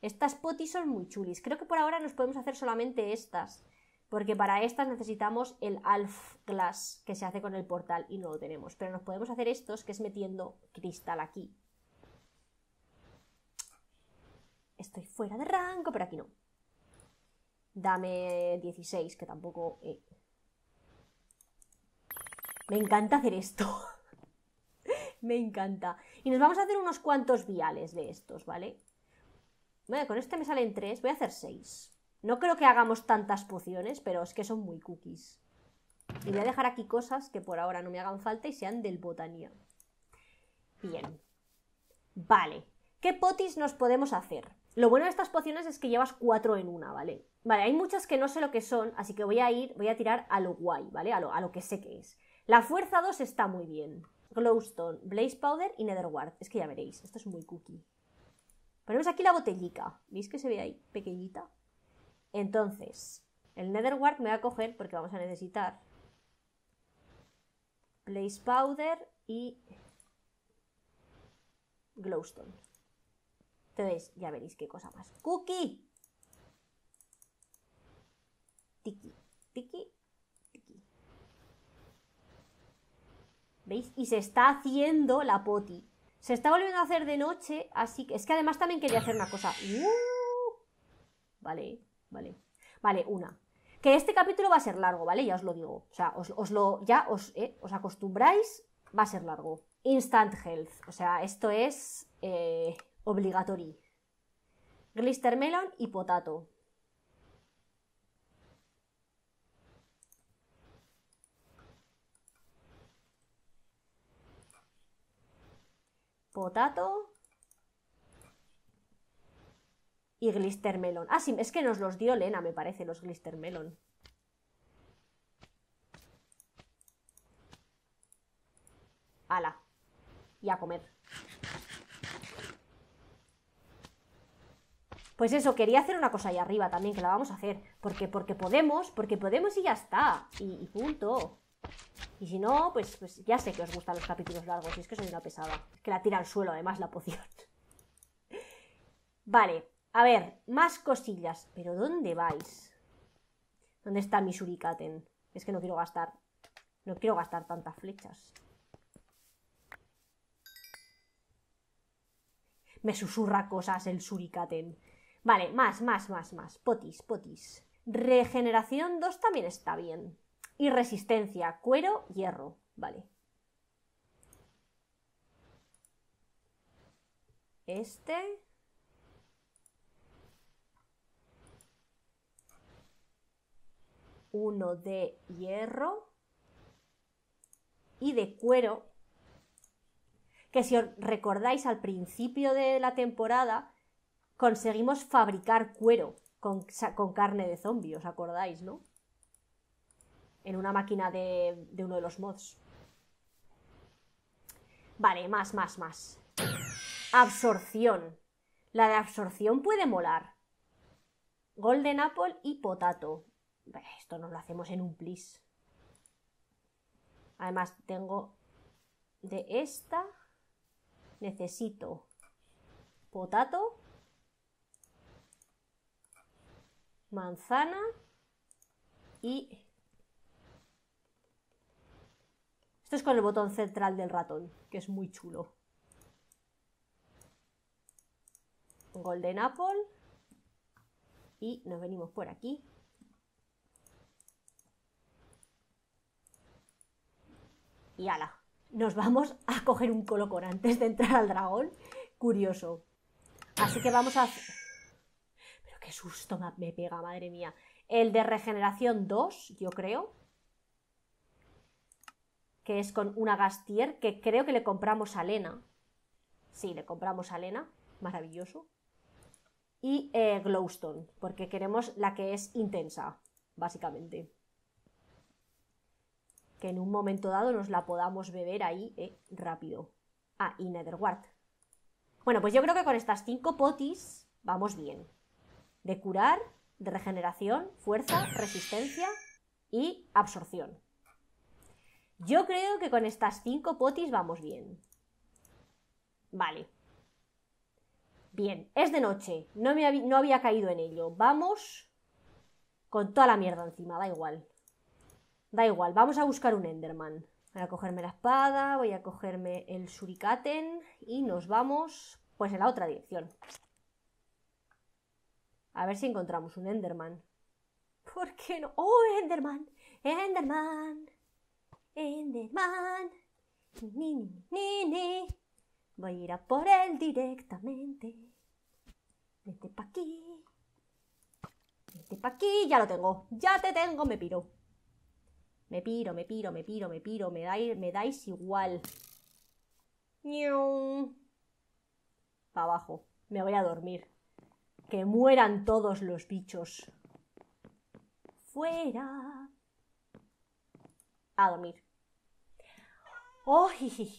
Estas potis son muy chulis. Creo que por ahora nos podemos hacer solamente estas, porque para estas necesitamos el alf glass que se hace con el portal y no lo tenemos. Pero nos podemos hacer estos, que es metiendo cristal aquí. Estoy fuera de rango, pero aquí no. Dame 16, que tampoco... Eh. Me encanta hacer esto. Me encanta. Y nos vamos a hacer unos cuantos viales de estos, ¿vale? Bueno, con este me salen 3, voy a hacer 6. No creo que hagamos tantas pociones, pero es que son muy cookies. Y voy a dejar aquí cosas que por ahora no me hagan falta y sean del botanía. Bien. Vale. ¿Qué potis nos podemos hacer? Lo bueno de estas pociones es que llevas cuatro en una, ¿vale? Vale, hay muchas que no sé lo que son, así que voy a ir, voy a tirar a lo guay, ¿vale? A lo, que sé que es. La fuerza 2 está muy bien. Glowstone, Blaze Powder y Netherward. Es que ya veréis, esto es muy cookie. Ponemos aquí la botellica. ¿Veis que se ve ahí? Pequeñita. Entonces, el Netherward me va a coger porque vamos a necesitar Blaze Powder y Glowstone. Entonces, ya veréis qué cosa más. ¡Cookie! Tiki, tiki, tiki. ¿Veis? Y se está haciendo la poti. Se está volviendo a hacer de noche, así que... Es que además también quería hacer una cosa. Uh. Vale, vale. Vale, una. Que este capítulo va a ser largo, ¿vale? Ya os lo digo. O sea, os, lo... Ya os, eh, os acostumbráis, va a ser largo. Instant Health. O sea, esto es... Eh, obligatory. Glister melon y potato. Potato y glister melon. Ah, sí, es que nos los dio Lena, me parece, los glister melon. ¡Hala! Y a comer. Pues eso, quería hacer una cosa ahí arriba también, que la vamos a hacer. Porque, porque podemos, porque podemos y ya está. Y, punto. Y si no, pues, pues, ya sé que os gustan los capítulos largos. Y es que soy una pesada. que la tira al suelo, además, la poción. vale, a ver, más cosillas. ¿Pero dónde vais? ¿Dónde está mi suricaten? Es que no quiero gastar. No quiero gastar tantas flechas. Me susurra cosas el suricaten Vale, más, más, más, más. Potis, potis. Regeneración 2 también está bien. Y resistencia, cuero, hierro. Vale. Este. Uno de hierro. Y de cuero. Que si os recordáis al principio de la temporada, conseguimos fabricar cuero con, carne de zombi, ¿os acordáis, no? En una máquina de, de uno de los mods. Vale, más, más, más. Absorción. La de absorción puede molar. Golden Apple y Potato. Esto nos lo hacemos en un plis. Además, tengo de esta. Necesito potato manzana y... Esto es con el botón central del ratón, que es muy chulo. Golden Apple. Y nos venimos por aquí. Y ala, nos vamos a coger un colocón antes de entrar al dragón. Curioso. Así que vamos a me pega, madre mía. El de regeneración 2, yo creo. Que es con una Gastier, que creo que le compramos a Lena. Sí, le compramos a Lena. Maravilloso. Y eh, Glowstone, porque queremos la que es intensa, básicamente. Que en un momento dado nos la podamos beber ahí eh, rápido. Ah, y Netherward. Bueno, pues yo creo que con estas cinco potis vamos bien de curar, de regeneración, fuerza, resistencia y absorción. Yo creo que con estas cinco potis vamos bien. Vale. Bien, es de noche, no, me no había caído en ello. Vamos con toda la mierda encima, da igual. Da igual, vamos a buscar un Enderman. Voy a cogerme la espada, voy a cogerme el suricaten y nos vamos pues en la otra dirección. A ver si encontramos un Enderman. ¿Por qué no? ¡Oh, Enderman! ¡Enderman! ¡Enderman! ¡Ni, ni, ni, ni! Voy a ir a por él directamente. Vete pa' aquí. Vete pa' aquí. Ya lo tengo. Ya te tengo. Me piro. Me piro, me piro, me piro, me piro. Me dais, me dais igual. Para abajo. Me voy a dormir que mueran todos los bichos. Fuera. A dormir. Oh,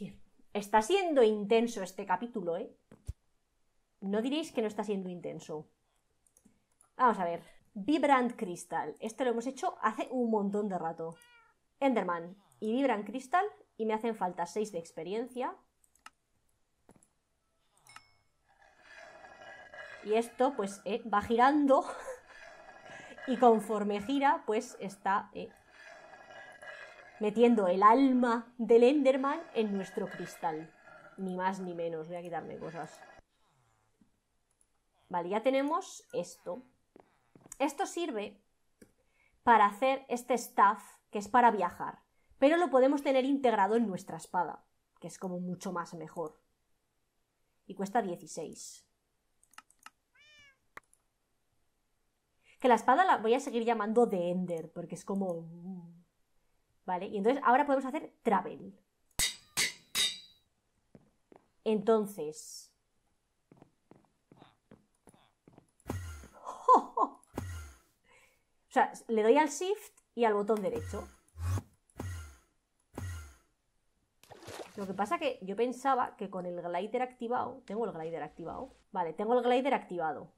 Está siendo intenso este capítulo, ¿eh? No diréis que no está siendo intenso. Vamos a ver. Vibrant Crystal. Este lo hemos hecho hace un montón de rato. Enderman y Vibrant Crystal y me hacen falta 6 de experiencia. Y esto pues eh, va girando y conforme gira pues está eh, metiendo el alma del Enderman en nuestro cristal. Ni más ni menos, voy a quitarme cosas. Vale, ya tenemos esto. Esto sirve para hacer este staff que es para viajar, pero lo podemos tener integrado en nuestra espada, que es como mucho más mejor. Y cuesta 16. Que la espada la voy a seguir llamando de Ender, porque es como... Mm. ¿Vale? Y entonces ahora podemos hacer travel. Entonces... O sea, le doy al shift y al botón derecho. Lo que pasa que yo pensaba que con el glider activado... Tengo el glider activado. Vale, tengo el glider activado.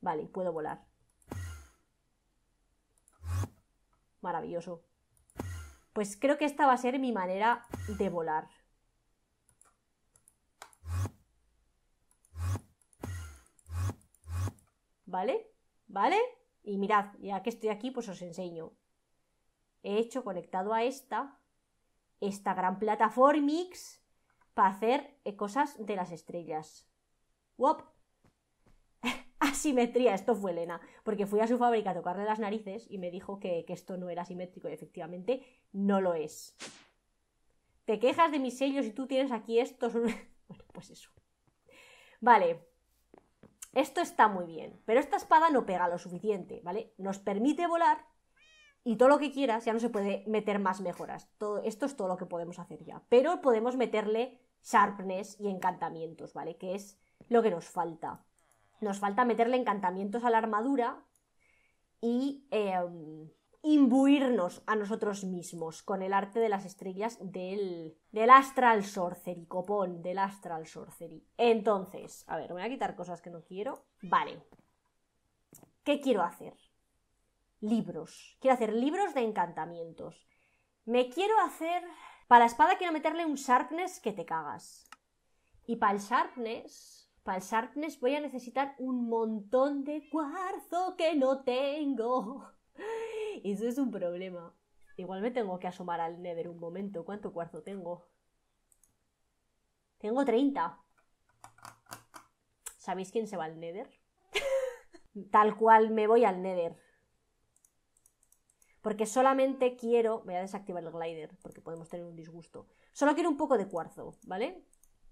Vale, puedo volar. Maravilloso. Pues creo que esta va a ser mi manera de volar. ¿Vale? ¿Vale? Y mirad, ya que estoy aquí, pues os enseño. He hecho conectado a esta, esta gran plataforma Mix, para hacer cosas de las estrellas. ¡Wop! simetría esto fue Elena, porque fui a su fábrica a tocarle las narices y me dijo que, esto no era simétrico y efectivamente no lo es. Te quejas de mis sellos y tú tienes aquí estos... bueno, pues eso. Vale, esto está muy bien, pero esta espada no pega lo suficiente, ¿vale? Nos permite volar y todo lo que quieras, ya no se puede meter más mejoras. Todo, esto es todo lo que podemos hacer ya. Pero podemos meterle sharpness y encantamientos, ¿vale? Que es lo que nos falta. Nos falta meterle encantamientos a la armadura y em, imbuirnos a nosotros mismos con el arte de las estrellas del, del Astral Sorcery, copón del Astral Sorcery. Entonces, a ver, voy a quitar cosas que no quiero. Vale. ¿Qué quiero hacer? Libros. Quiero hacer libros de encantamientos. Me quiero hacer... Para la espada quiero meterle un sharpness que te cagas. Y para el sharpness para el sharpness voy a necesitar un montón de cuarzo que no tengo. Y eso es un problema. Igual me tengo que asomar al Nether un momento. ¿Cuánto cuarzo tengo? Tengo 30. ¿Sabéis quién se va al Nether? Tal cual me voy al Nether. Porque solamente quiero. Voy a desactivar el glider porque podemos tener un disgusto. Solo quiero un poco de cuarzo, ¿vale?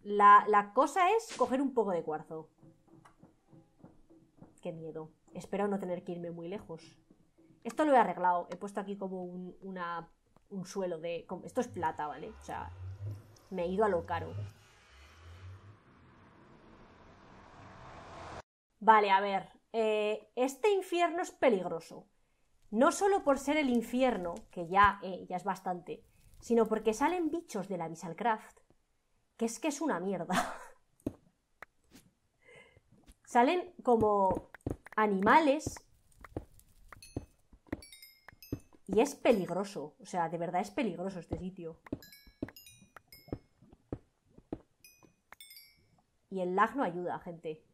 La, cosa es coger un poco de cuarzo. Qué miedo. Espero no tener que irme muy lejos. Esto lo he arreglado. He puesto aquí como un, suelo de... esto es plata, ¿vale? O sea, me he ido a lo caro. Vale, a ver. Eh, este infierno es peligroso. No solo por ser el infierno, que ya, eh, ya es bastante, sino porque salen bichos de la Visalcraft que es que es una mierda. Salen como animales y es peligroso, o sea, de verdad es peligroso este sitio. Y el lag no ayuda, gente.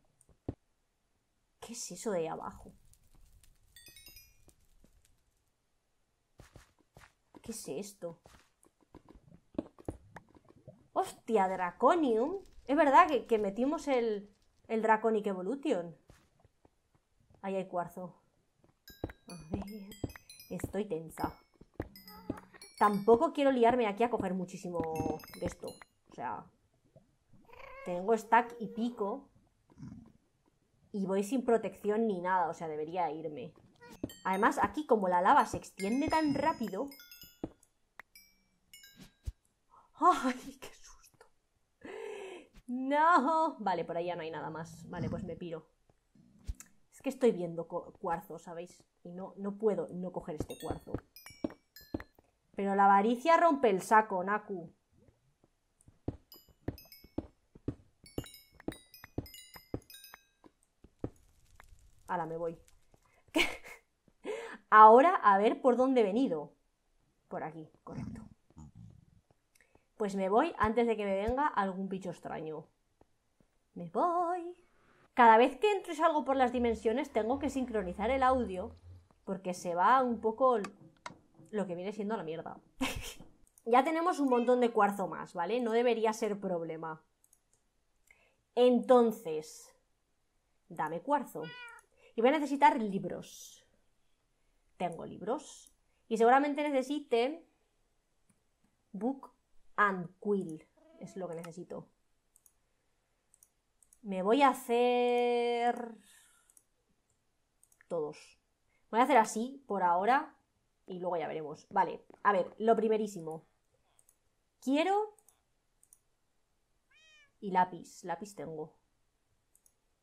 ¿Qué es eso de ahí abajo? ¿Qué es esto? Hostia, Draconium. Es verdad que, metimos el, el Draconic Evolution. Ahí hay cuarzo. A ver. Estoy tensa. Tampoco quiero liarme aquí a coger muchísimo de esto. O sea, tengo stack y pico. Y voy sin protección ni nada, o sea, debería irme. Además, aquí como la lava se extiende tan rápido... ¡Ay, no. Vale, por ahí ya no hay nada más. Vale, pues me piro. Es que estoy viendo cuarzo, ¿sabéis? Y no, no puedo no coger este cuarzo. Pero la avaricia rompe el saco, Naku. Ahora me voy. Ahora a ver por dónde he venido. Por aquí, correcto. Pues me voy antes de que me venga algún bicho extraño. Me voy. Cada vez que entro y salgo por las dimensiones tengo que sincronizar el audio porque se va un poco lo que viene siendo la mierda. ya tenemos un montón de cuarzo más, ¿vale? No debería ser problema. Entonces, dame cuarzo. Y voy a necesitar libros. Tengo libros. Y seguramente necesite book Anquil. Es lo que necesito. Me voy a hacer... Todos. Voy a hacer así por ahora y luego ya veremos. Vale, a ver, lo primerísimo. Quiero... Y lápiz, lápiz tengo.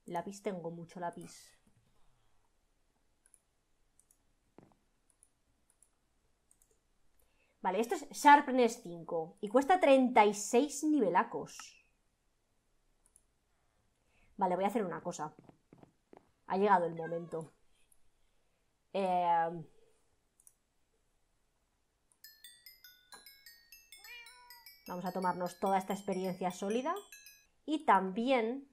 Lápiz tengo, mucho lápiz. Vale, esto es Sharpness 5 y cuesta 36 nivelacos. Vale, voy a hacer una cosa. Ha llegado el momento. Em. Vamos a tomarnos toda esta experiencia sólida. Y también...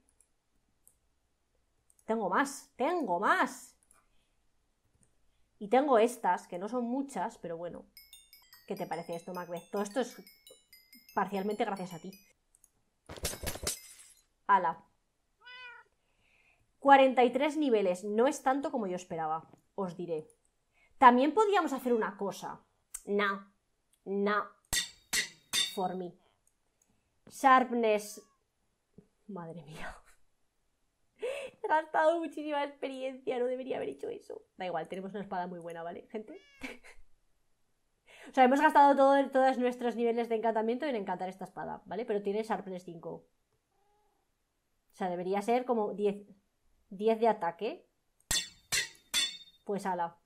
Tengo más, tengo más. Y tengo estas, que no son muchas, pero bueno, ¿Qué te parece esto, Macbeth? Todo esto es parcialmente gracias a ti. Ala. 43 niveles, no es tanto como yo esperaba, os diré. También podíamos hacer una cosa. No. No. for me. Sharpness. Madre mía. He gastado muchísima experiencia, no debería haber hecho eso. Da igual, tenemos una espada muy buena, ¿vale, gente? O sea, hemos gastado todo, todos nuestros niveles de encantamiento en encantar esta espada, ¿vale? Pero tiene Sharpness 5. O sea, debería ser como 10, 10 de ataque. Pues ala.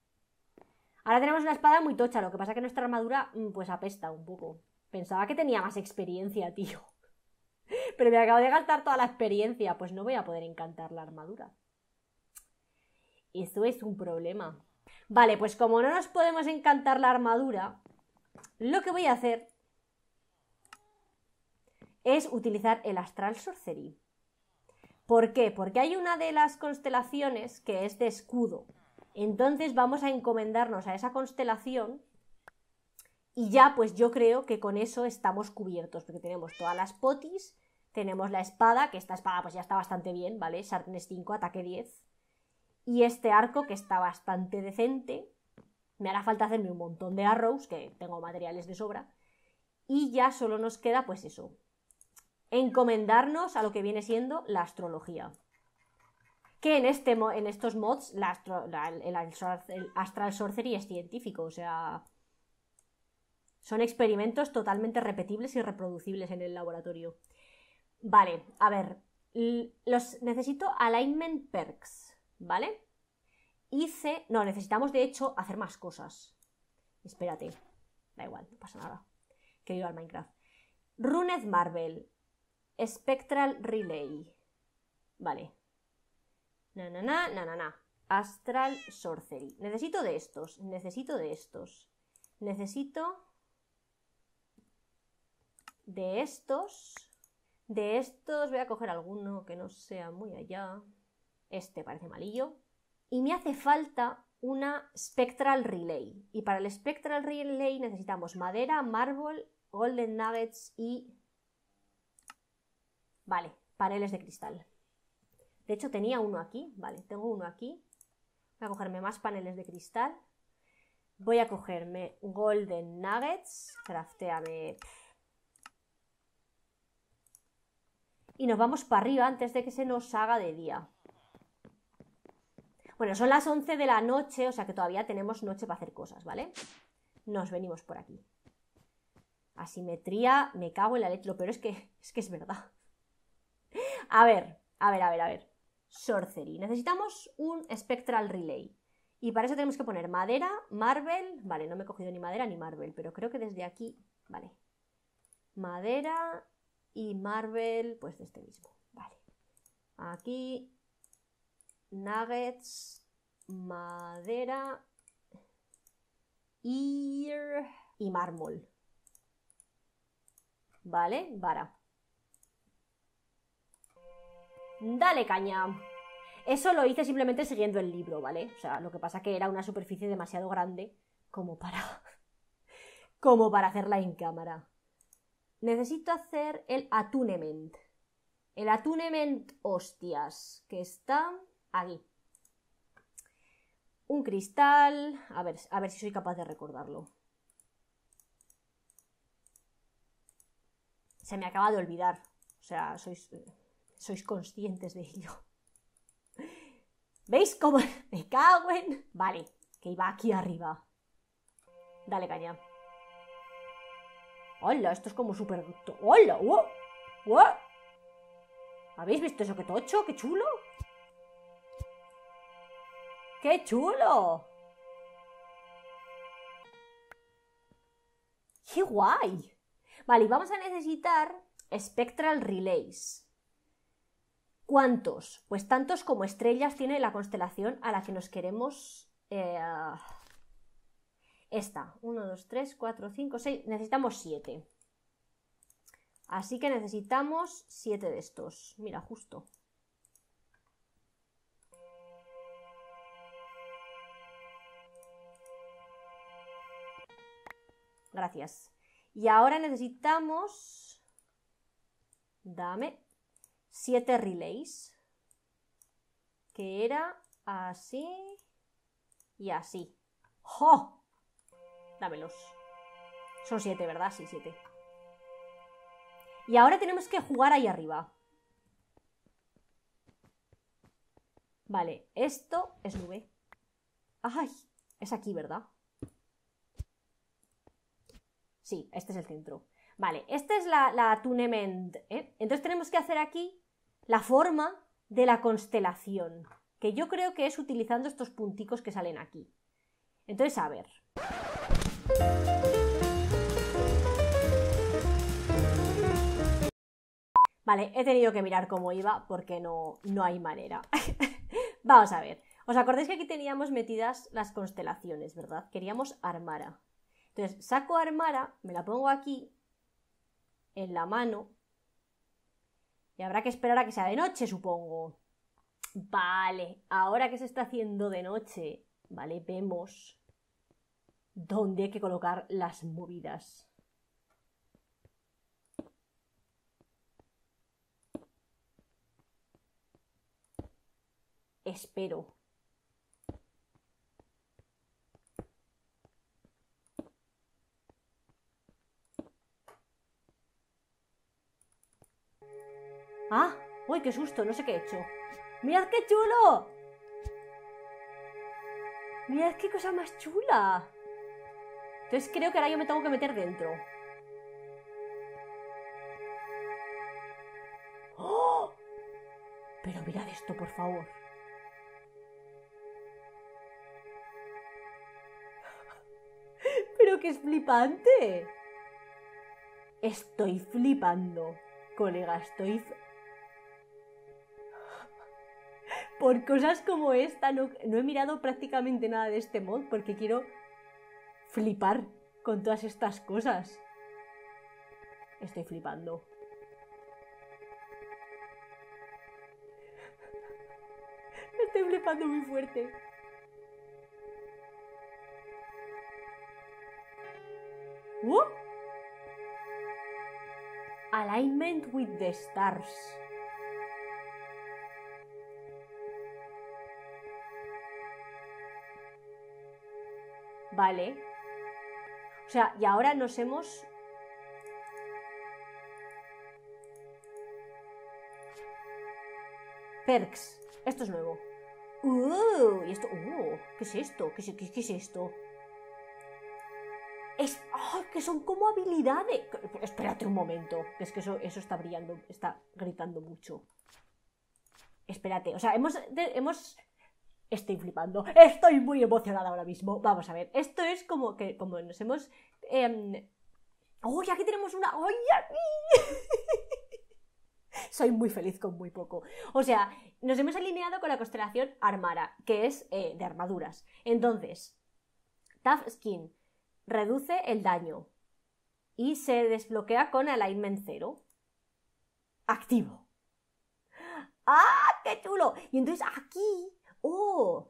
Ahora tenemos una espada muy tocha, lo que pasa que nuestra armadura mm, pues apesta un poco. Pensaba que tenía más experiencia, tío. Pero me acabo de gastar toda la experiencia, pues no voy a poder encantar la armadura. Eso es un problema. Vale, pues como no nos podemos encantar la armadura, lo que voy a hacer es utilizar el Astral Sorcery. ¿Por qué? Porque hay una de las constelaciones que es de escudo. Entonces vamos a encomendarnos a esa constelación y ya pues yo creo que con eso estamos cubiertos, porque tenemos todas las potis, tenemos la espada, que esta espada pues ya está bastante bien, ¿vale? Sharpness 5, ataque 10. Y este arco que está bastante decente. Me hará falta hacerme un montón de arrows, que tengo materiales de sobra. Y ya solo nos queda, pues eso, encomendarnos a lo que viene siendo la astrología. Que en, este, en estos mods el, Astral Sorcery es científico, o sea... Son experimentos totalmente repetibles y reproducibles en el laboratorio. Vale, a ver. Los necesito alignment perks, ¿vale? hice... No, necesitamos de hecho hacer más cosas. Espérate, da igual, no pasa nada. Que al Minecraft. Runes Marvel, Spectral Relay. Vale. Na, na, na, na, na, Astral Sorcery. Necesito de estos, necesito de estos. Necesito de estos. De estos voy a coger alguno que no sea muy allá. Este parece malillo y me hace falta una Spectral Relay. Y para el Spectral Relay necesitamos madera, mármol, golden nuggets y... Vale, paneles de cristal. De hecho tenía uno aquí, vale, tengo uno aquí. Voy a cogerme más paneles de cristal. Voy a cogerme golden nuggets, crafteame... Y nos vamos para arriba antes de que se nos haga de día. Bueno, son las 11 de la noche, o sea que todavía tenemos noche para hacer cosas, ¿vale? Nos venimos por aquí. Asimetría, me cago en la leche. Lo es que es, que es verdad. A ver, a ver, a ver, a ver. Sorcery. Necesitamos un Spectral Relay. Y para eso tenemos que poner madera, marvel, Vale, no me he cogido ni madera ni marvel, pero creo que desde aquí. Vale. Madera y marvel, pues de este mismo. Vale. Aquí nuggets, madera, ear y mármol. ¿Vale? Vara. Dale caña. Eso lo hice simplemente siguiendo el libro, ¿vale? O sea, lo que pasa que era una superficie demasiado grande como para... como para hacerla en cámara. Necesito hacer el atunement El atunement hostias, que está... Aquí. Un cristal. A ver, a ver si soy capaz de recordarlo. Se me acaba de olvidar. O sea, sois, sois conscientes de ello. ¿Veis cómo me cago en...? Vale, que iba aquí arriba. Dale caña. ¡Hola! Esto es como súper... ¡Hola! ¡Wow! ¿Habéis visto eso que tocho? ¡Qué chulo! ¡Qué chulo! ¡Qué guay! Vale, y vamos a necesitar Spectral Relays. ¿Cuántos? Pues tantos como estrellas tiene la constelación a la que nos queremos... Eh, esta. Uno, dos, 3, cuatro, cinco, seis... Necesitamos siete. Así que necesitamos siete de estos. Mira, justo. Gracias. Y ahora necesitamos... Dame. Siete relays. Que era así y así. ¡Jo! Dámelos. Son siete, ¿verdad? Sí, siete. Y ahora tenemos que jugar ahí arriba. Vale, esto es nube. ¡Ay! Es aquí, ¿verdad? Sí, este es el centro. Vale, esta es la, la ¿eh? Entonces tenemos que hacer aquí la forma de la constelación, que yo creo que es utilizando estos punticos que salen aquí. Entonces, a ver. Vale, he tenido que mirar cómo iba porque no, no hay manera. Vamos a ver. ¿Os acordáis que aquí teníamos metidas las constelaciones, verdad? Queríamos Armara. Entonces, saco Armara, me la pongo aquí, en la mano, y habrá que esperar a que sea de noche, supongo. Vale, ahora que se está haciendo de noche, vale, vemos dónde hay que colocar las movidas. Espero. ¡Ah! ¡Uy, qué susto! No sé qué he hecho. ¡Mirad qué chulo! ¡Mirad qué cosa más chula! Entonces creo que ahora yo me tengo que meter dentro. ¡Oh! Pero mirad esto, por favor. Pero qué es flipante. Estoy flipando, colega, estoy por cosas como esta no, he mirado prácticamente nada de este mod porque quiero flipar con todas estas cosas. Estoy flipando. Estoy flipando muy fuerte. ¡Oh! Alignment with the stars. Vale. O sea, y ahora nos hemos... Perks. Esto es nuevo. ¡Uh! ¿Y esto? Uh, ¿Qué es esto? ¿Qué es, qué, qué esto? Es, ah, que son como habilidades. Espérate un momento, que es que eso, eso está brillando, está gritando mucho. Espérate, o sea, hemos, hemos Estoy flipando, estoy muy emocionada ahora mismo. Vamos a ver, esto es como que como nos hemos... Em, ¡Uy, aquí tenemos una! ¡Uy, Soy muy feliz con muy poco. O sea, nos hemos alineado con la constelación Armara, que es eh, de armaduras. Entonces, Tough Skin reduce el daño y se desbloquea con alignment 0. Activo. ¡Ah, qué chulo! Y entonces aquí ¡Oh!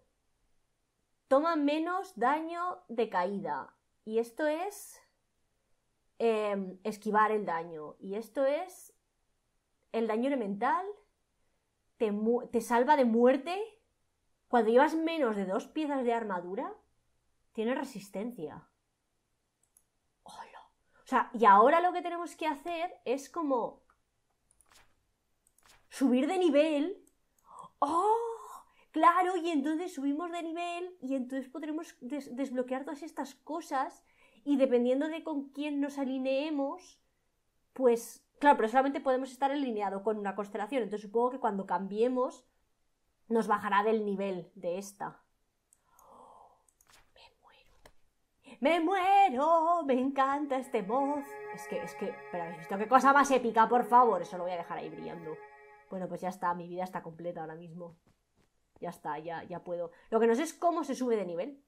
Toma menos daño de caída. Y esto es em, esquivar el daño. Y esto es el daño elemental. Te, te salva de muerte. Cuando llevas menos de dos piezas de armadura, tienes resistencia. O sea, y ahora lo que tenemos que hacer es como subir de nivel. ¡Oh! Claro, y entonces subimos de nivel y entonces podremos desbloquear todas estas cosas y dependiendo de con quién nos alineemos, pues claro, pero solamente podemos estar alineado con una constelación, entonces supongo que cuando cambiemos nos bajará del nivel de esta. Me muero, me encanta este voz. Es que, es que, pero habéis visto qué cosa más épica, por favor. Eso lo voy a dejar ahí brillando. Bueno, pues ya está, mi vida está completa ahora mismo ya está, ya, ya puedo. Lo que no sé es cómo se sube de nivel.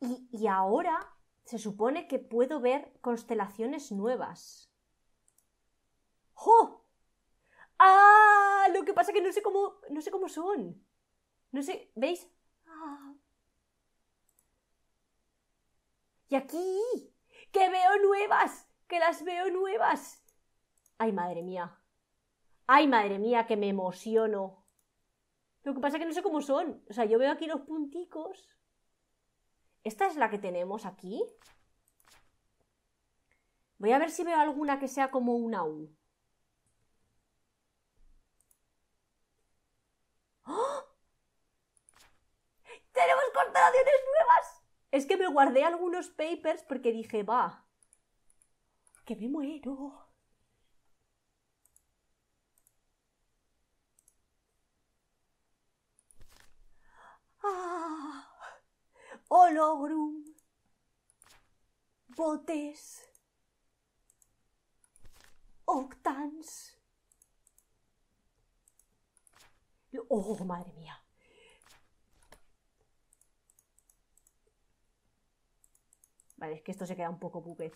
Y, y ahora se supone que puedo ver constelaciones nuevas. ¡Jo! ¡Ah! Lo que pasa es que no sé cómo, no sé cómo son. No sé, ¿veis? ¡Ah! Y aquí, que veo nuevas, que las veo nuevas. Ay, madre mía. Ay, madre mía, que me emociono. Lo que pasa es que no sé cómo son. O sea, yo veo aquí los punticos. Esta es la que tenemos aquí. Voy a ver si veo alguna que sea como una U. ¡Oh! ¡Tenemos constelaciones nuevas! Es que me guardé algunos papers porque dije, va, que me muero. ¡Ah! Hologrum. Botes. Octans. ¡Oh, madre mía! Vale, es que esto se queda un poco buque.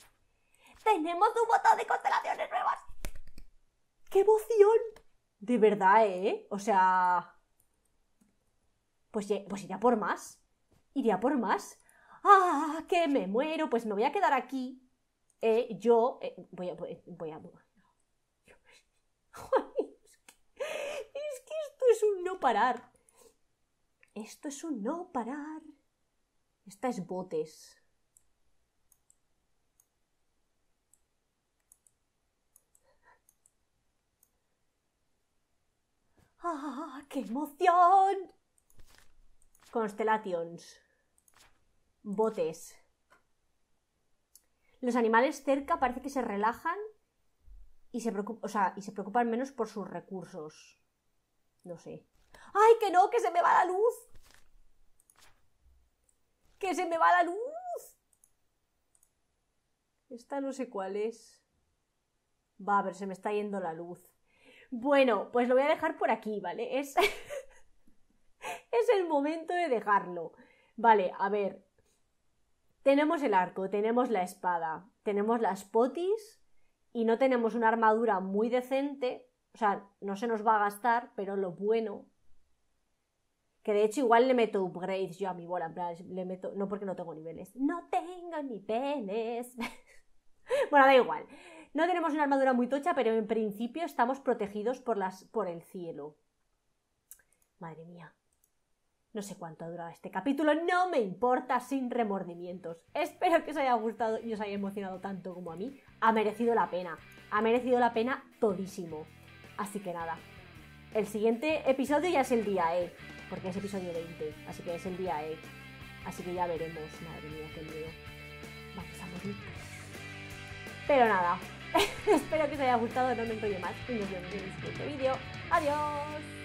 ¡Tenemos un botón de constelaciones nuevas! ¡Qué emoción! De verdad, ¿eh? O sea pues, pues por más, iría por más. ¡Ah, que me muero! Pues me voy a quedar aquí. Eh, yo eh, voy a... Voy a... es, que, es que esto es un no parar. Esto es un no parar. Esta es botes. ¡Ah, qué emoción! Constellations. Botes. Los animales cerca parece que se relajan y se, y se preocupan menos por sus recursos. No sé. ¡Ay, que no! ¡Que se me va la luz! ¡Que se me va la luz! Esta no sé cuál es. Va, a ver, se me está yendo la luz. Bueno, pues lo voy a dejar por aquí, ¿vale? Es. es el momento de dejarlo. Vale, a ver. Tenemos el arco, tenemos la espada, tenemos las potis y no tenemos una armadura muy decente. O sea, no se nos va a gastar, pero lo bueno. Que de hecho igual le meto upgrades yo a mi bola. le meto. No porque no tengo niveles. No tengo niveles. bueno, da igual. No tenemos una armadura muy tocha, pero en principio estamos protegidos por, las, por el cielo. Madre mía, no sé cuánto ha durado este capítulo, no me importa, sin remordimientos. Espero que os haya gustado y os haya emocionado tanto como a mí. Ha merecido la pena, ha merecido la pena todísimo. Así que nada, el siguiente episodio ya es el día E, porque es episodio 20, así que es el día E. Así que ya veremos, madre mía, qué miedo. Vamos a morir. Pero nada, espero que os haya gustado, no me enrollo más y nos vemos en el siguiente vídeo. ¡Adiós!